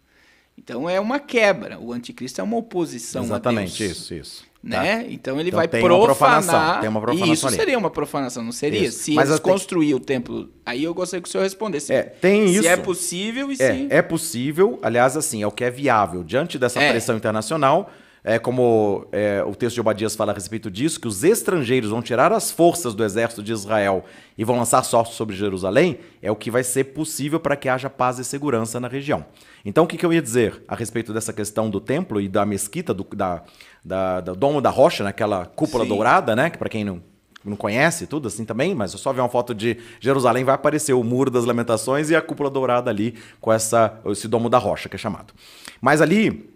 Então é uma quebra. O anticristo é uma oposição
Exatamente, a Deus. Exatamente,
isso, isso. Tá. Né? Tá. Então ele então, vai tem profanar. Uma profanação, tem uma profanação isso ali. seria uma profanação, não seria? Isso. Se Mas construir tem... o templo. Aí eu gostaria que o senhor respondesse. É, tem se é isso. é possível e é, se.
É possível, aliás, assim, é o que é viável. Diante dessa é. pressão internacional, é, como é, o texto de Obadias fala a respeito disso, que os estrangeiros vão tirar as forças do exército de Israel e vão lançar sorte sobre Jerusalém, é o que vai ser possível para que haja paz e segurança na região. Então, o que, que, eu ia dizer a respeito dessa questão do templo e da mesquita, do, da, da, do domo da rocha, naquela né, cúpula Sim. dourada, né? Que para quem não, não conhece tudo assim também, mas só ver uma foto de Jerusalém vai aparecer o Muro das Lamentações e a cúpula dourada ali com essa, esse domo da rocha que é chamado. Mas ali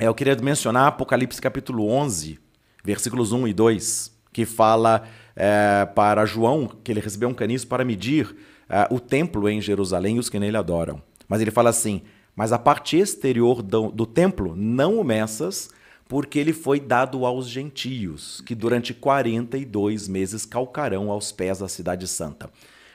é, eu queria mencionar Apocalipse capítulo 11, versículos 1 e 2, que fala é, para João que ele recebeu um caniço para medir é, o templo em Jerusalém e os que nele adoram. Mas ele fala assim: Mas a parte exterior do, do templo não o meças, porque ele foi dado aos gentios, que durante 42 meses calcarão aos pés da Cidade Santa.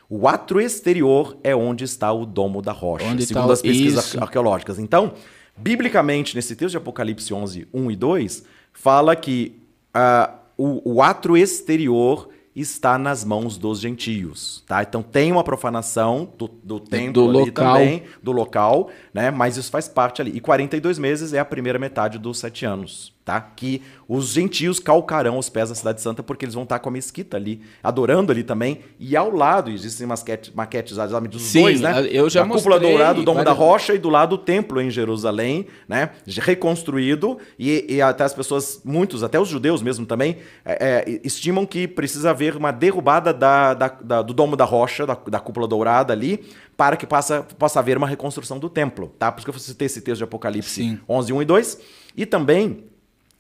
O átrio exterior é onde está o domo da rocha, onde segundo tá as pesquisas isso? arqueológicas. Então, Biblicamente, nesse texto de Apocalipse 11, 1 e 2, fala que uh, o, o ato exterior está nas mãos dos gentios, tá? Então tem uma profanação do, do templo do local. também, do local, né? Mas isso faz parte ali. E 42 meses é a primeira metade dos sete anos tá? Que os gentios calcarão os pés da cidade santa porque eles vão estar tá com a mesquita ali, adorando ali também. E ao lado existem maquete, maquetes exatamente dos Sim, dois, né? Eu já a cúpula dourada, o Dom da Rocha e do lado o templo em Jerusalém, né? Reconstruído e, e até as pessoas, muitos, até os judeus mesmo também, é, é, estimam que precisa haver uma derrubada da, da, da, do Domo da Rocha, da, da cúpula dourada ali, para que possa, possa haver uma reconstrução do templo, tá? Por isso que eu citei esse texto de Apocalipse Sim. 11, 1 e 2. E também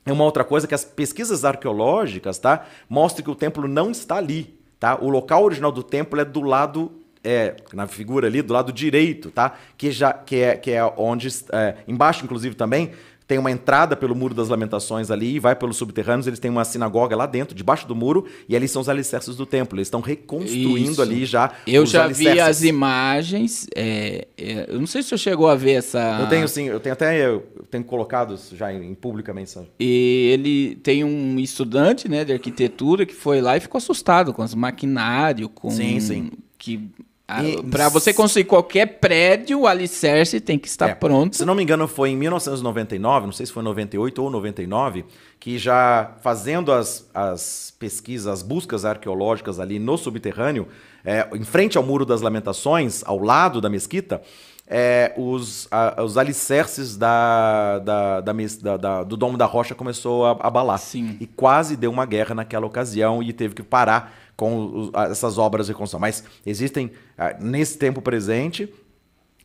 é uma outra coisa é que as pesquisas arqueológicas, tá, mostram que o templo não está ali, tá? O local original do templo é do lado é, na figura ali do lado direito, tá? Que já que é, que é onde é, embaixo, inclusive também tem uma entrada pelo Muro das Lamentações ali e vai pelos subterrâneos. Eles têm uma sinagoga lá dentro, debaixo do muro, e ali são os alicerces do templo. Eles estão reconstruindo Isso. ali já. Eu já alicerces. vi as imagens. É, é, eu não sei se você chegou a ver
essa. Eu tenho sim,
eu tenho até eu tenho colocado já em, em pública mensagem.
E ele tem um estudante né, de arquitetura que foi lá e ficou assustado com os maquinário, com sim, sim. que ah, para você construir qualquer prédio, o alicerce tem que
estar é, pronto. Se não me engano, foi em 1999, não sei se foi 98 ou 99, que já fazendo as, as pesquisas, as buscas arqueológicas ali no subterrâneo, é, em frente ao Muro das Lamentações, ao lado da mesquita, é, os, a, os alicerces da, da, da, da, do Domo da Rocha começou a abalar. Sim. E quase deu uma guerra naquela ocasião e teve que parar com essas obras de construção. Mas existem, nesse tempo presente,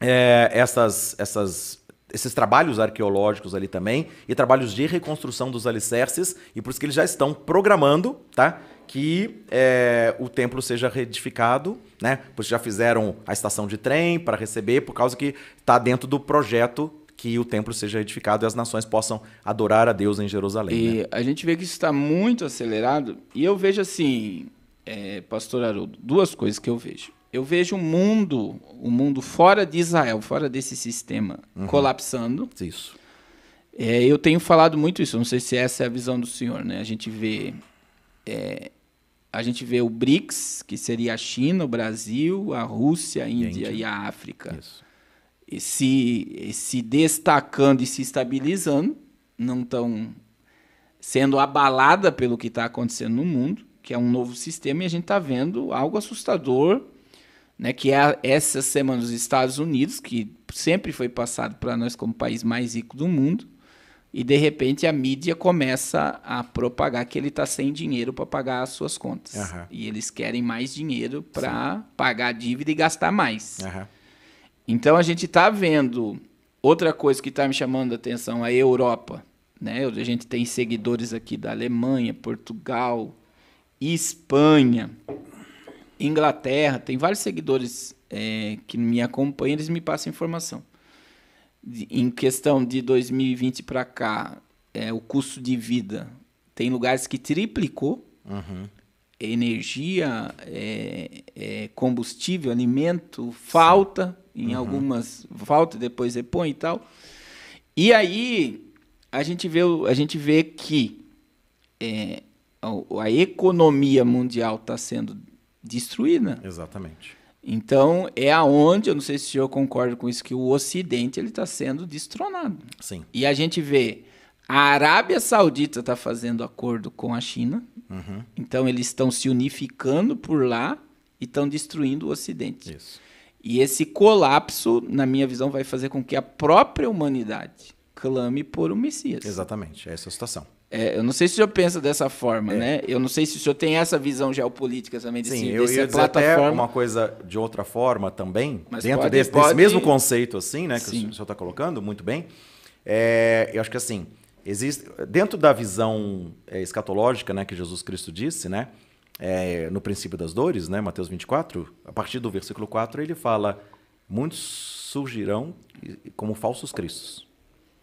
é, essas, essas esses trabalhos arqueológicos ali também e trabalhos de reconstrução dos alicerces e por isso que eles já estão programando, tá? Que é, o templo seja reedificado, né? Porque já fizeram a estação de trem para receber, por causa que está dentro do projeto que o templo seja edificado e as nações possam adorar a Deus em Jerusalém. E né? a
gente vê que isso está muito acelerado e eu vejo assim é, pastor Haroldo, duas coisas que eu vejo. Eu vejo o mundo, o mundo fora de Israel, fora desse sistema, uhum. colapsando. Isso. É, eu tenho falado muito isso, não sei se essa é a visão do senhor, né? A gente vê. É, a gente vê o BRICS, que seria a China, o Brasil, a Rússia, a Índia, Índia. e a África. Isso. E se, se destacando e se estabilizando, não estão sendo abalada pelo que está acontecendo no mundo que é um novo sistema, e a gente está vendo algo assustador, né, que é essa semana os Estados Unidos, que sempre foi passado para nós como o país mais rico do mundo, e de repente a mídia começa a propagar que ele está sem dinheiro para pagar as suas contas. Uhum. E eles querem mais dinheiro para pagar a dívida e gastar mais. Uhum. Então a gente está vendo outra coisa que está me chamando a atenção, a Europa. Né? A gente tem seguidores aqui da Alemanha, Portugal, Espanha, Inglaterra. Tem vários seguidores é, que me acompanham, eles me passam informação. De, em questão de 2020 para cá, é, o custo de vida tem lugares que triplicou. Uhum. Energia, é, é combustível, alimento, falta Sim. em uhum. algumas falta e depois repõe e tal. E aí a gente vê a gente vê que é, então, a economia mundial está sendo destruída. Exatamente. Então é aonde, eu não sei se o senhor concorda com isso, que o Ocidente ele está sendo destronado. Sim. E a gente vê a Arábia Saudita está fazendo acordo com a China, uhum. então eles estão se unificando por lá e estão destruindo o Ocidente. Isso. E esse colapso, na minha visão, vai fazer com que a própria humanidade clame por um Messias. Exatamente, é essa é a situação. É, eu não sei se o senhor pensa dessa forma, é. né? Eu não sei se o senhor tem essa visão geopolítica também desse, Sim, eu ia dizer plataforma. até uma
coisa de outra forma também, Mas dentro pode, desse, pode... desse, mesmo conceito assim, né, que Sim. o senhor está colocando muito bem. É, eu acho que assim existe dentro da visão é, escatológica, né, que Jesus Cristo disse, né, é, no princípio das dores, né, Mateus 24, a partir do versículo 4 ele fala: muitos surgirão como falsos cristos.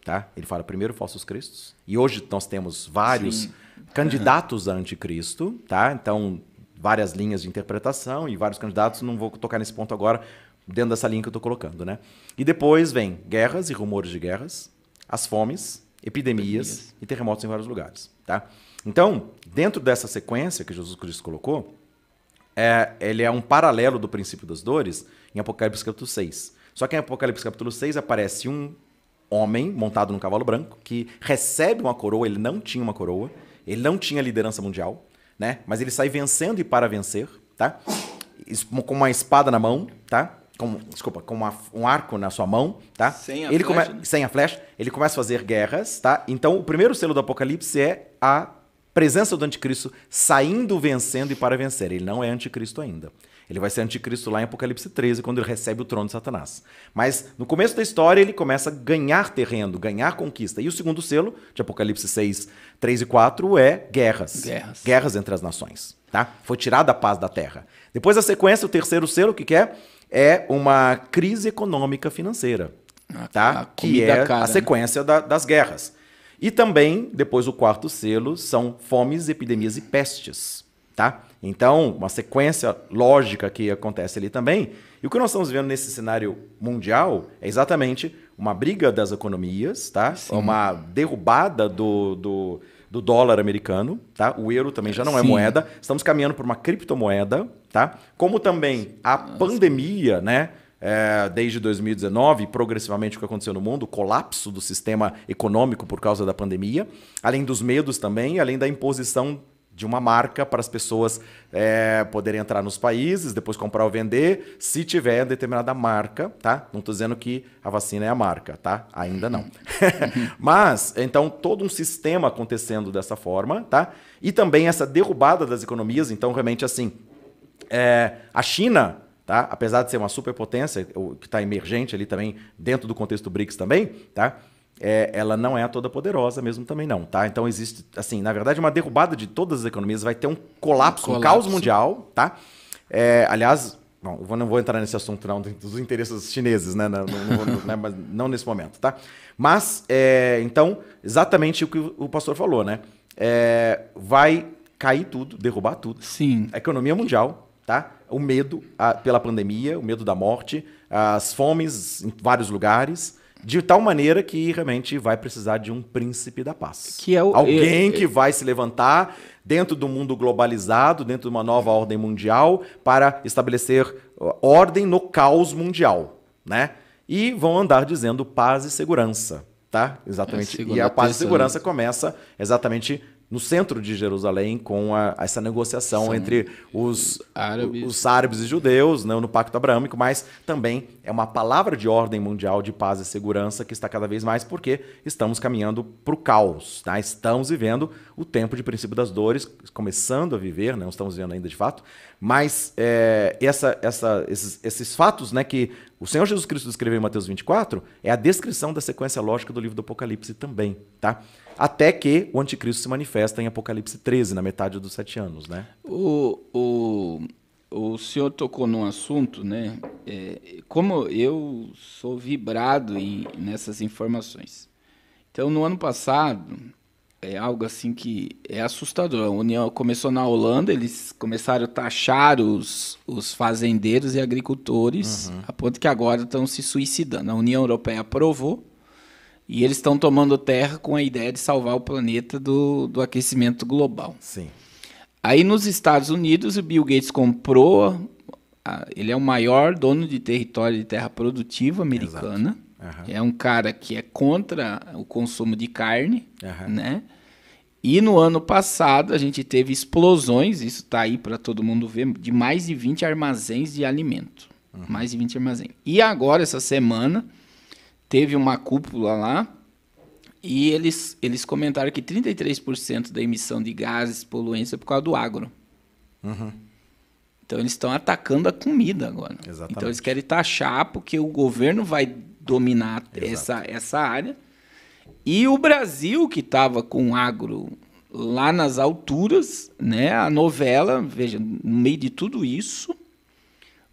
Tá? Ele fala primeiro falsos cristos. E hoje nós temos vários Sim. candidatos a anticristo, tá? Então, várias linhas de interpretação e vários candidatos, não vou tocar nesse ponto agora, dentro dessa linha que eu estou colocando, né? E depois vem guerras e rumores de guerras, as fomes, epidemias, epidemias. e terremotos em vários lugares, tá? Então, dentro dessa sequência que Jesus Cristo colocou, é, ele é um paralelo do princípio das dores em Apocalipse capítulo 6. Só que em Apocalipse capítulo 6 aparece um homem montado num cavalo branco que recebe uma coroa, ele não tinha uma coroa, ele não tinha liderança mundial, né? Mas ele sai vencendo e para vencer, tá? Com uma espada na mão, tá? Com, desculpa, com uma, um arco na sua mão, tá? Sem a ele flecha. Come... Né? Sem a flecha. Ele começa a fazer guerras, tá? Então, o primeiro selo do Apocalipse é a presença do anticristo saindo vencendo e para vencer. Ele não é anticristo ainda. Ele vai ser anticristo lá em Apocalipse 13, quando ele recebe o trono de Satanás. Mas no começo da história, ele começa a ganhar terreno, ganhar conquista. E o segundo selo, de Apocalipse 6, 3 e 4, é guerras. Guerras, guerras entre as nações. Tá? Foi tirada a paz da terra. Depois a sequência, o terceiro selo, o que, que é? É uma crise econômica financeira. Tá? É a, tá? A que é cara, a né? sequência né? da, das guerras. E também, depois o quarto selo, são fomes, epidemias e pestes. Tá? Então, uma sequência lógica que acontece ali também. E o que nós estamos vendo nesse cenário mundial é exatamente uma briga das economias, tá? Sim. Uma derrubada do, do, do, dólar americano, tá? O euro também já não é Sim. é moeda. Estamos caminhando para uma criptomoeda, tá? Como também a Nossa. pandemia, né? É, desde 2019, progressivamente o que aconteceu no mundo, o colapso do sistema econômico por causa da pandemia, além dos medos também, além da imposição de uma marca para as pessoas é, poderem entrar nos países, depois comprar ou vender, se tiver determinada marca, tá? Não estou dizendo que a vacina é a marca, tá? Ainda não. Mas, então, todo um sistema acontecendo dessa forma, tá? E também essa derrubada das economias, então, realmente, assim, é, a China tá? Apesar de ser uma superpotência, que está emergente ali também dentro do contexto BRICS também, tá? é, ela não é a toda poderosa mesmo também não, tá? Então existe, assim, na verdade uma derrubada de todas as economias, vai ter um colapso, um, colapso. um caos mundial, tá? É, aliás, bom, eu não vou entrar nesse assunto não dos interesses chineses, né? Não, não, não, né? Mas não nesse momento, tá? Mas, é, então, exatamente o que o pastor falou, né? É, vai cair tudo, derrubar tudo. Sim. A economia mundial, tá? O medo a, pela pandemia, o medo da morte, as fomes em vários lugares, de tal maneira que realmente vai precisar de um príncipe da paz. Que
é o, Alguém é, é, que vai
se levantar dentro do mundo globalizado, dentro de uma nova ordem mundial, para estabelecer ordem no caos mundial, né? E vão andar dizendo paz e segurança, tá? Exatamente. É, e a paz e segurança né? começa exatamente no centro de Jerusalém com a, essa negociação entre os árabes. os árabes e judeus né, no Pacto Abraâmico, mas também é uma palavra de ordem mundial de paz e segurança que está cada vez mais porque estamos caminhando para o caos. Tá? Estamos vivendo o tempo de princípio das dores, começando a viver, né, não né? estamos vivendo ainda de fato, mas é, essa, essa, esses, esses fatos né, que o Senhor Jesus Cristo descreveu em Mateus 24 é a descrição da sequência lógica do livro do Apocalipse também. Tá? até que o anticristo se manifesta em Apocalipse 13, na metade dos sete anos. Né?
O, o, o senhor tocou num assunto, né? É, como eu sou vibrado em, nessas informações. Então, no ano passado, é algo assim que é assustador. A União começou na Holanda, eles começaram a taxar os, os fazendeiros e agricultores, uhum. a ponto que agora estão se suicidando. A União Europeia aprovou, e eles estão tomando terra com a ideia de salvar o planeta do, do aquecimento global. Sim. Aí nos Estados Unidos, o Bill Gates comprou. Ele é o maior dono de território de terra produtiva americana. Uhum. É um cara que é contra o consumo de carne, uhum. né? E no ano passado a gente teve explosões, isso está aí para todo mundo ver, de mais de 20 armazéns de alimento. Uhum. Mais de 20 armazéns. E agora, essa semana, teve uma cúpula lá e eles, eles comentaram que 33% da emissão de gases poluentes é por causa do agro. Uhum. Então eles estão atacando a comida agora. Exatamente. Então eles querem taxar porque o governo vai dominar essa, essa área. E o Brasil, que estava com agro lá nas alturas, né? a novela, veja, no meio de tudo isso,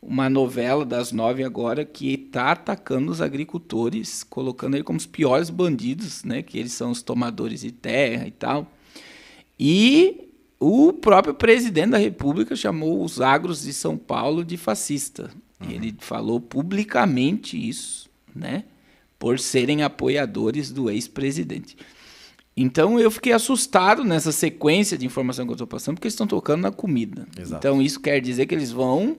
uma novela das nove agora que está atacando os agricultores, colocando ele como os piores bandidos, né? Que eles são os tomadores de terra e tal. E o próprio presidente da República chamou os agros de São Paulo de fascista. Uhum. Ele falou publicamente isso, né? Por serem apoiadores do ex-presidente. Então eu fiquei assustado nessa sequência de informação que eu estou passando, porque eles estão tocando na comida. Exato. Então isso quer dizer que eles vão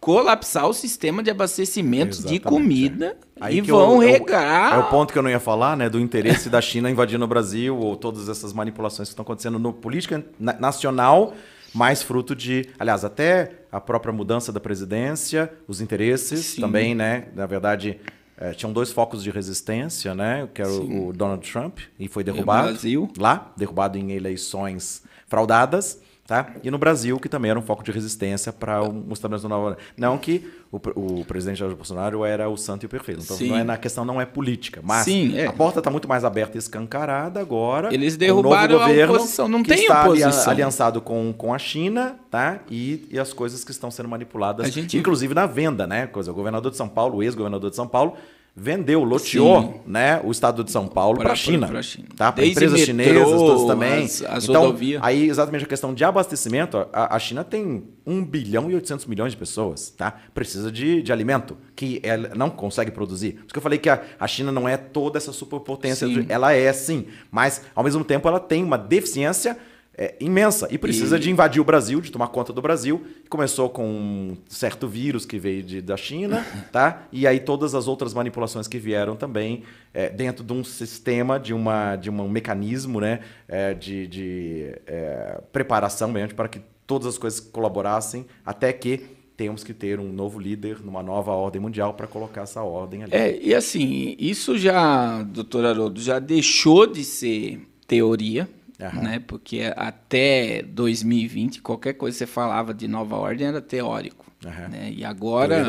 colapsar o sistema de abastecimento Exatamente, de é. comida é. e vão eu, eu, é regar. É o
ponto que eu não ia falar, né? Do interesse da China invadindo o Brasil ou todas essas manipulações que estão acontecendo no política nacional, mais fruto de, aliás, até a própria mudança da presidência, os interesses Sim. também, né? Na verdade, é, tinham dois focos de resistência, né? Que era Sim. o Donald Trump e foi derrubado lá, derrubado em eleições fraudadas Tá? E no Brasil, que também era um foco de resistência para um estabelecimento nova. Não que o, o presidente Jair Bolsonaro era o santo e o perfeito. Então, não é, na questão não é política. Mas Sim, é. a porta está muito mais aberta e escancarada agora. Eles é derrubaram novo governo a oposição. Não tem está oposição. aliançado com, com a China tá? e, e as coisas que estão sendo manipuladas, gente... inclusive na venda. né? Coisa, o governador de São Paulo, o ex-governador de São Paulo, vendeu, loteou né, o estado de São Paulo para a China. Pra China. Tá? Para empresas metrô, chinesas todas também. As, as então, rodovias. aí exatamente a questão de abastecimento, a, a, China tem 1 bilhão e 800 milhões de pessoas, tá? Precisa de, de alimento, que ela não consegue produzir. Por isso que eu falei que a, a China não é toda essa superpotência. Sim. Ela é, sim, mas ao mesmo tempo ela tem uma deficiência é, imensa e precisa e... de invadir o Brasil, de tomar conta do Brasil. Começou com um certo vírus que veio de, da China, tá? E aí todas as outras manipulações que vieram também é, dentro de um sistema, de, uma, de um mecanismo, né? É, de de é, preparação mesmo para que todas as coisas colaborassem até que temos que ter um novo líder numa nova ordem mundial para colocar essa ordem ali. É, e
assim, isso já, doutor Haroldo, já deixou de ser teoria, uhum. né? Porque até 2020 qualquer coisa que você falava de nova ordem era teórico, uhum. né? E agora,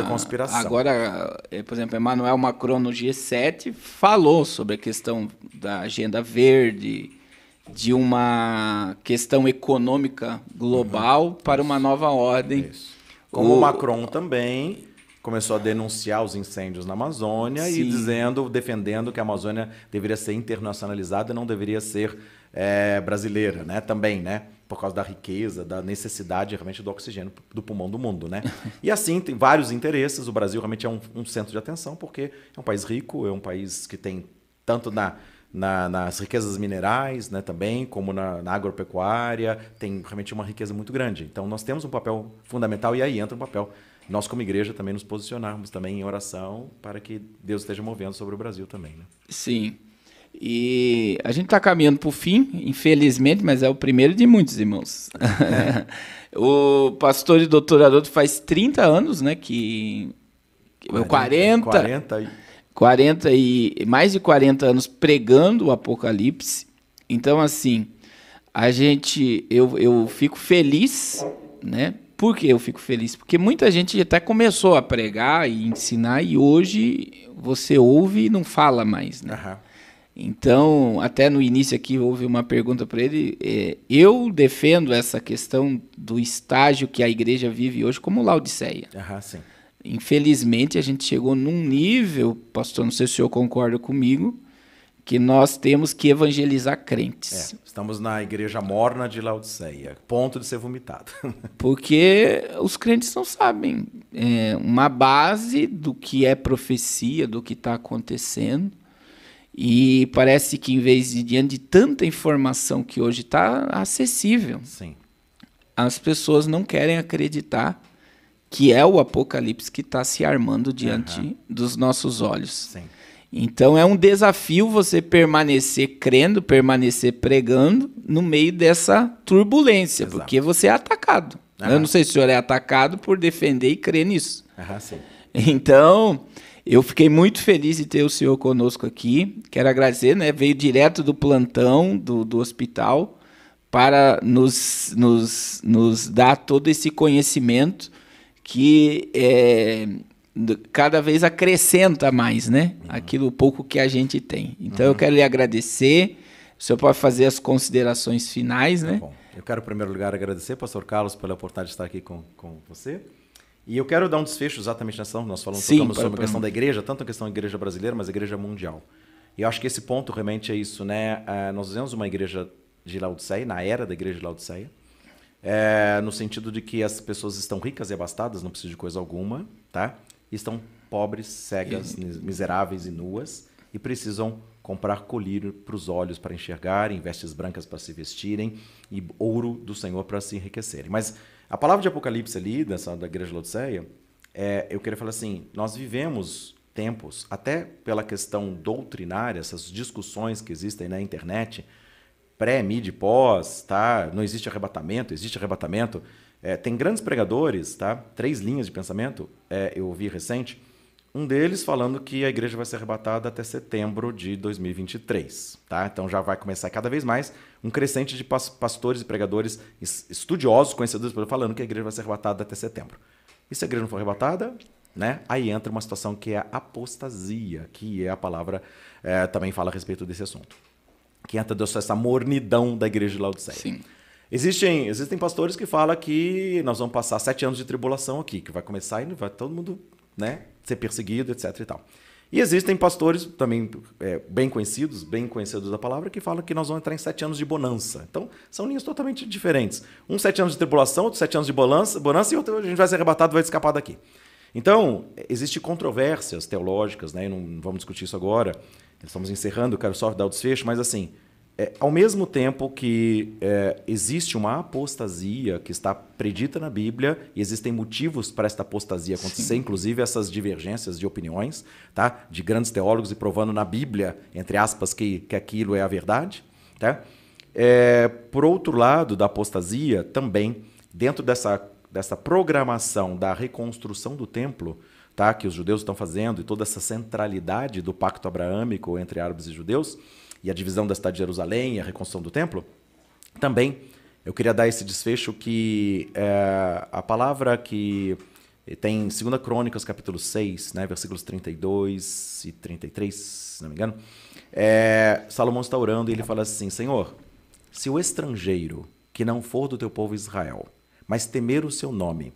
agora, eh, por exemplo, Emmanuel Macron no G7 falou sobre a questão da agenda verde, de uma questão econômica global uhum. para uma nova ordem. Isso. Como o... Macron
também começou a denunciar os incêndios na Amazônia Sim. e dizendo, defendendo que a Amazônia deveria ser internacionalizada, não deveria ser é, brasileira, né? Também, né? Por causa da riqueza, da necessidade realmente do oxigênio do pulmão do mundo, né? E assim, tem vários interesses. O Brasil realmente é um, um centro de atenção, porque é um país rico, é um país que tem tanto na, na, nas riquezas minerais, né, também, como na, na, agropecuária, tem realmente uma riqueza muito grande. Então, nós temos um papel fundamental e aí entra um papel nós como igreja também nos posicionarmos também em oração para que Deus esteja movendo sobre o Brasil também,
né? Sim. E a gente está caminhando para o fim, infelizmente, mas é o primeiro de muitos, irmãos. É. o pastor e doutor Haroldo faz 30 anos, né? Que. 40. 40 e... 40 e. Mais de 40 anos pregando o Apocalipse. Então, assim, a gente. Eu, eu fico feliz, né? Por que eu fico feliz? Porque muita gente até começou a pregar e ensinar, e hoje você ouve e não fala mais, né? Uhum. Então, até no início aqui houve uma pergunta para ele. É, eu defendo essa questão do estágio que a igreja vive hoje como Laodiceia. Aham, sim. Infelizmente, a gente chegou num nível, pastor, não sei se o senhor concorda comigo, que nós temos que evangelizar crentes.
É, estamos na igreja morna de Laodiceia, ponto de ser vomitado.
Porque os crentes não sabem é, uma base do que é profecia, do que está acontecendo. E parece que em vez de diante de tanta informação que hoje está acessível, Sim. as pessoas não querem acreditar que é o apocalipse que está se armando diante uhum. dos nossos olhos. Sim. Então é um desafio você permanecer crendo, permanecer pregando no meio dessa turbulência, Exato. porque você é atacado. Uhum. Eu não sei se o senhor é atacado por defender e crer nisso. Uhum, então, eu fiquei muito feliz de ter o senhor conosco aqui. Quero agradecer, né? Veio direto do plantão do, do hospital para nos, nos, nos dar todo esse conhecimento que é, cada vez acrescenta mais, né? Uhum. Aquilo pouco que a gente tem. Então uhum. eu quero lhe agradecer. O senhor pode fazer as considerações finais, tá né? Bom. Eu quero, em primeiro lugar, agradecer, pastor Carlos, pela oportunidade de estar aqui com, com você. E eu
quero dar um desfecho exatamente nessa. Nós falamos Sim, para, sobre a questão da igreja, tanto a questão da igreja brasileira, mas a igreja mundial. E eu acho que esse ponto realmente é isso, né? Uh, nós vivemos uma igreja de Laodiceia, na era da igreja de Laodiceia, é, no sentido de que as pessoas estão ricas e abastadas, não precisam de coisa alguma, tá? E estão pobres, cegas, e... miseráveis e nuas e precisam comprar colírio para os olhos para enxergarem, vestes brancas para se vestirem e ouro do Senhor para se enriquecerem. Mas a palavra de Apocalipse ali, dessa, da igreja de é, eu queria falar assim, nós vivemos tempos, até pela questão doutrinária, essas discussões que existem na internet, pré, mid, pós, tá? Não existe arrebatamento, existe arrebatamento. É, tem grandes pregadores, tá? Três linhas de pensamento, é, eu ouvi recente, um deles falando que a igreja vai ser arrebatada até setembro de 2023, tá? Então já vai começar cada vez mais um crescente de pastores e pregadores estudiosos, conhecedores, falando que a igreja vai ser arrebatada até setembro. E se a igreja não for arrebatada, né? Aí entra uma situação que é a apostasia, que é a palavra é, também fala a respeito desse assunto. Que entra essa mornidão da igreja de Laodiceia. Sim. Existem, existem pastores que falam que nós vamos passar sete anos de tribulação aqui, que vai começar e vai todo mundo, né? ser perseguido, etc. E, tal. e existem pastores também é, bem conhecidos, bem conhecidos da palavra, que falam que nós vamos entrar em sete anos de bonança. Então, são linhas totalmente diferentes. Um sete anos de tribulação, outro sete anos de bonança, bonança e outro a gente vai ser arrebatado, vai escapar daqui. Então, existem controvérsias teológicas, né? não vamos discutir isso agora, estamos encerrando, quero só dar o desfecho, mas assim, é, ao mesmo tempo que é, existe uma apostasia que está predita na Bíblia, e existem motivos para esta apostasia acontecer, Sim. inclusive essas divergências de opiniões, tá? de grandes teólogos e provando na Bíblia, entre aspas, que, que aquilo é a verdade. Tá? É, por outro lado, da apostasia, também, dentro dessa, dessa programação da reconstrução do templo, tá? que os judeus estão fazendo, e toda essa centralidade do pacto abraâmico entre árabes e judeus e a divisão da cidade de Jerusalém e a reconstrução do templo, também eu queria dar esse desfecho que é, a palavra que tem 2 Crônicas, capítulo 6, né, versículos 32 e 33, se não me engano, é, Salomão está orando e ele fala assim, Senhor, se o estrangeiro que não for do teu povo Israel, mas temer o seu nome,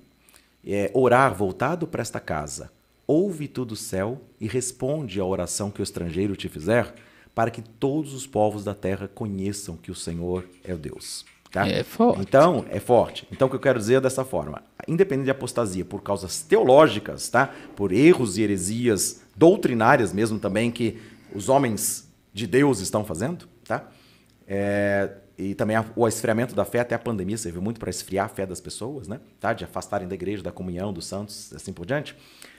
é, orar voltado para esta casa, ouve tudo do céu e responde à oração que o estrangeiro te fizer, para que todos os povos da terra conheçam que o Senhor é o Deus. Tá? É forte. Então, é forte. Então, o que eu quero dizer é dessa forma: independente de apostasia por causas teológicas, tá? por erros e heresias doutrinárias mesmo também que os homens de Deus estão fazendo, tá? É, e também a, o esfriamento da fé até a pandemia serviu muito para esfriar a fé das pessoas, né? Tá? De afastarem da igreja, da comunhão, dos santos, assim por diante.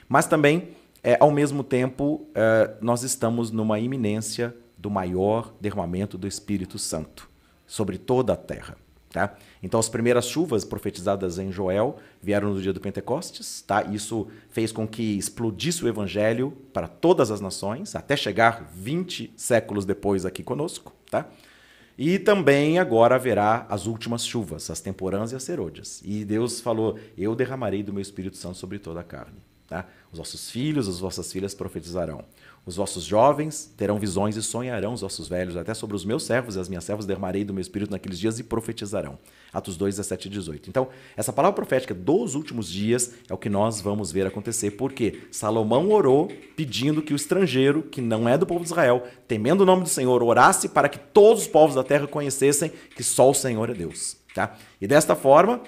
Mas também é, ao mesmo tempo, é, nós estamos numa iminência do maior derramamento do Espírito Santo sobre toda a terra. Tá? Então, as primeiras chuvas profetizadas em Joel vieram no dia do Pentecostes. Tá? Isso fez com que explodisse o evangelho para todas as nações, até chegar 20 séculos depois aqui conosco. Tá? E também agora haverá as últimas chuvas, as temporãs e as serôdias. E Deus falou: Eu derramarei do meu Espírito Santo sobre toda a carne. Tá? Os vossos filhos, as vossas filhas profetizarão. Os vossos jovens terão visões e sonharão, os vossos velhos, até sobre os meus servos e as minhas servas dermarei do meu espírito naqueles dias e profetizarão. Atos 2, 17 e 18. Então, essa palavra profética dos últimos dias é o que nós vamos ver acontecer, porque Salomão orou pedindo que o estrangeiro, que não é do povo de Israel, temendo o nome do Senhor, orasse para que todos os povos da terra conhecessem que só o Senhor é Deus. Tá? E desta forma,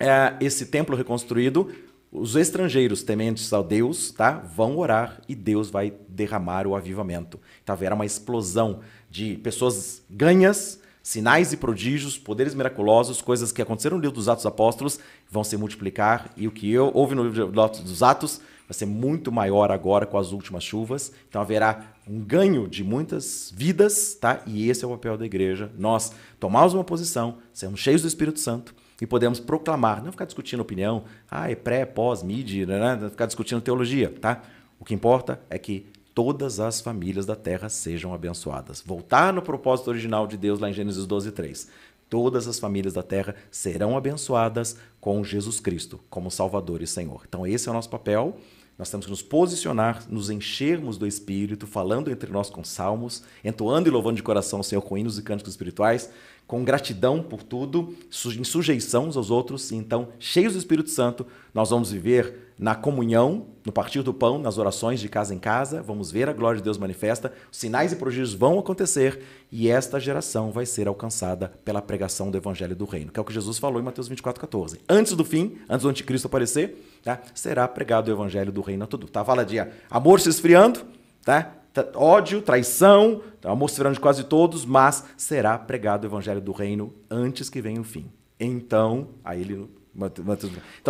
é, esse templo reconstruído os estrangeiros tementes ao Deus tá, vão orar e Deus vai derramar o avivamento. Então tá, haverá uma explosão de pessoas ganhas, sinais e prodígios, poderes miraculosos, coisas que aconteceram no livro dos Atos Apóstolos vão se multiplicar e o que eu houve no livro dos Atos vai ser muito maior agora com as últimas chuvas. Então haverá um ganho de muitas vidas, tá? E esse é o papel da igreja. Nós tomarmos uma posição, sermos cheios do Espírito Santo, e podemos proclamar, não ficar discutindo opinião, ah, é pré, pós, mid, né, né, não ficar discutindo teologia, tá? O que importa é que todas as famílias da terra sejam abençoadas. Voltar no propósito original de Deus lá em Gênesis 12, 3. Todas as famílias da terra serão abençoadas com Jesus Cristo como Salvador e Senhor. Então, esse é o nosso papel. Nós temos que nos posicionar, nos enchermos do Espírito, falando entre nós com salmos, entoando e louvando de coração o Senhor com hinos e cânticos espirituais, com gratidão por tudo, em sujeição uns aos outros, e então, cheios do Espírito Santo, nós vamos viver na comunhão, no partir do pão, nas orações de casa em casa, vamos ver a glória de Deus manifesta, sinais e prodígios vão acontecer e esta geração vai ser alcançada pela pregação do Evangelho do Reino, que é o que Jesus falou em Mateus 24, 14. Antes do fim, antes do anticristo aparecer, tá, será pregado o Evangelho do Reino a tudo. Tá? Fala de amor se esfriando, tá? ódio, traição, tá se verão de quase todos, mas será pregado o evangelho do reino antes que venha o fim. Então, aí ele. Então, nós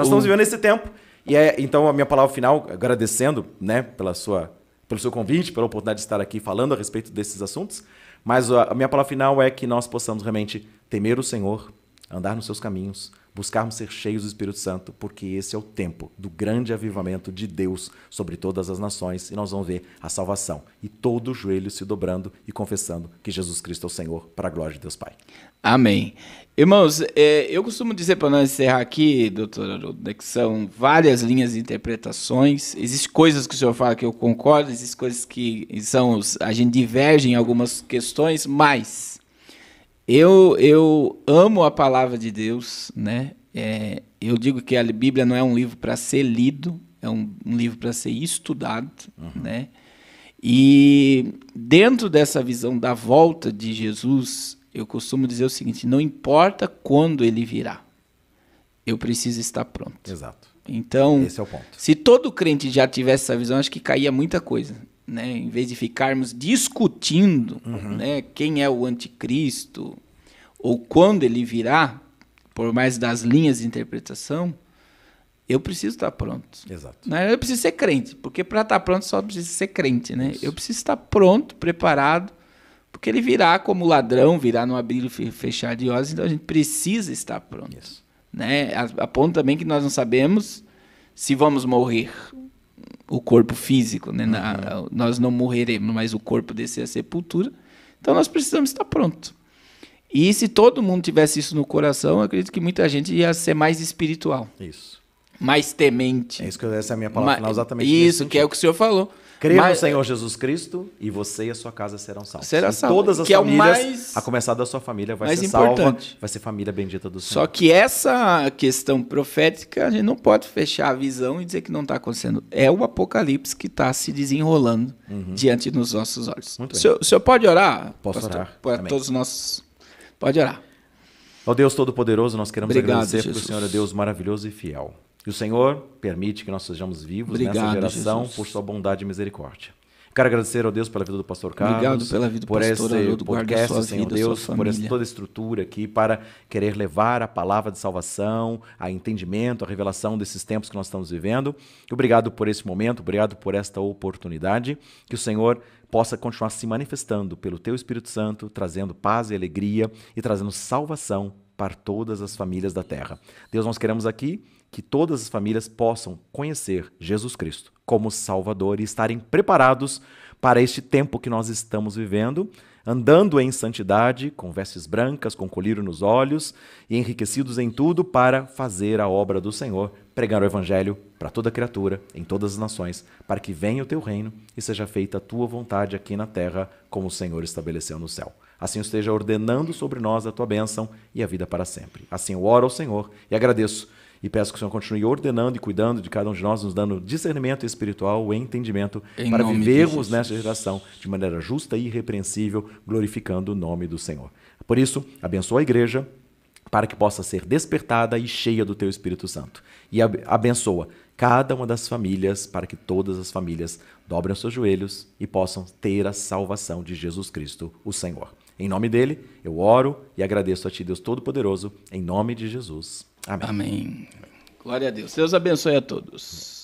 estamos vivendo esse tempo. E é, então, a minha palavra final, agradecendo né, pela sua, pelo seu convite, pela oportunidade de estar aqui falando a respeito desses assuntos. Mas a minha palavra final é que nós possamos realmente temer o Senhor, andar nos seus caminhos, buscarmos ser cheios do Espírito Santo, porque esse é o tempo do grande avivamento de Deus sobre todas as nações e nós vamos ver a salvação e todo o joelho
se dobrando e confessando que Jesus Cristo é o Senhor, para a glória de Deus Pai. Amém. Irmãos, é, eu costumo dizer para nós encerrar aqui, doutor que são várias linhas de interpretações. Existem coisas que o senhor fala que eu concordo, existem coisas que são. a gente diverge em algumas questões, mas eu, eu amo a palavra de Deus, né? É, eu digo que a Bíblia não é um livro para ser lido, é um, um livro para ser estudado, uhum. né? E dentro dessa visão da volta de Jesus, eu costumo dizer o seguinte: não importa quando ele virá, eu preciso estar pronto. Exato. Então, é se todo crente já tivesse essa visão, acho que caía muita coisa né? em vez de ficarmos discutindo uhum. né? quem é o anticristo ou quando ele virá, por mais das linhas de interpretação, eu preciso estar pronto. Exato. Né? Eu preciso ser crente, porque para estar pronto só preciso ser crente. Né? Eu preciso estar pronto, preparado, porque ele virá como ladrão, virá no abrir e fechar de olhos, então a gente precisa estar pronto. Isso. Né? A, a ponto também que nós não sabemos se vamos morrer o corpo físico, né? Na, uhum. nós não morreremos, mas o corpo descer é a sepultura. Então nós precisamos estar pronto. E se todo mundo tivesse isso no coração, acredito que muita gente ia ser mais espiritual. Isso. Mais temente. É isso
que essa é a minha palavra Ma final exatamente. Isso, que é o que o senhor falou. Creia no Senhor Jesus Cristo e você e a sua casa serão salvos. Será salvo. Todas as que famílias, é o mais, a começar da sua família, vai ser importante. salva, vai ser família bendita do Senhor. Só
que essa questão profética, a gente não pode fechar a visão e dizer que não está acontecendo. É o apocalipse que está se desenrolando uhum. diante dos nossos olhos. Muito o, senhor, o senhor pode orar? Posso pastor, orar. Para todos nós. Pode orar. Ó
Deus Todo-Poderoso, nós queremos Obrigado, agradecer porque o Senhor é Deus maravilhoso e fiel. E o Senhor permite que nós sejamos vivos Obrigado, nessa geração Jesus. por sua bondade e misericórdia. Quero agradecer ao Deus pela vida do pastor Carlos. Obrigado pela vida do por pastor esse Haroldo, podcast, Senhor vida, Deus, por essa toda estrutura aqui para querer levar a palavra de salvação, a entendimento, a revelação desses tempos que nós estamos vivendo. Obrigado por esse momento, obrigado por esta oportunidade. Que o Senhor possa continuar se manifestando pelo teu Espírito Santo, trazendo paz e alegria e trazendo salvação para todas as famílias da terra. Deus, nós queremos aqui que todas as famílias possam conhecer Jesus Cristo como Salvador e estarem preparados para este tempo que nós estamos vivendo, andando em santidade, com vestes brancas, com colírio nos olhos e enriquecidos em tudo para fazer a obra do Senhor, pregar o Evangelho para toda criatura, em todas as nações, para que venha o teu reino e seja feita a tua vontade aqui na terra, como o Senhor estabeleceu no céu. Assim esteja ordenando sobre nós a tua bênção e a vida para sempre. Assim eu oro ao Senhor e agradeço e peço que o Senhor continue ordenando e cuidando de cada um de nós, nos dando discernimento espiritual, entendimento, em para vivermos nessa geração de maneira justa e irrepreensível, glorificando o nome do Senhor. Por isso, abençoa a igreja para que possa ser despertada e cheia do teu Espírito Santo. E abençoa cada uma das famílias para que todas as famílias dobrem os seus joelhos e possam ter a salvação de Jesus Cristo, o Senhor. Em nome dele, eu oro e agradeço a ti, Deus Todo-Poderoso, em nome de Jesus. Amém. Amém.
Glória a Deus. Deus abençoe a todos.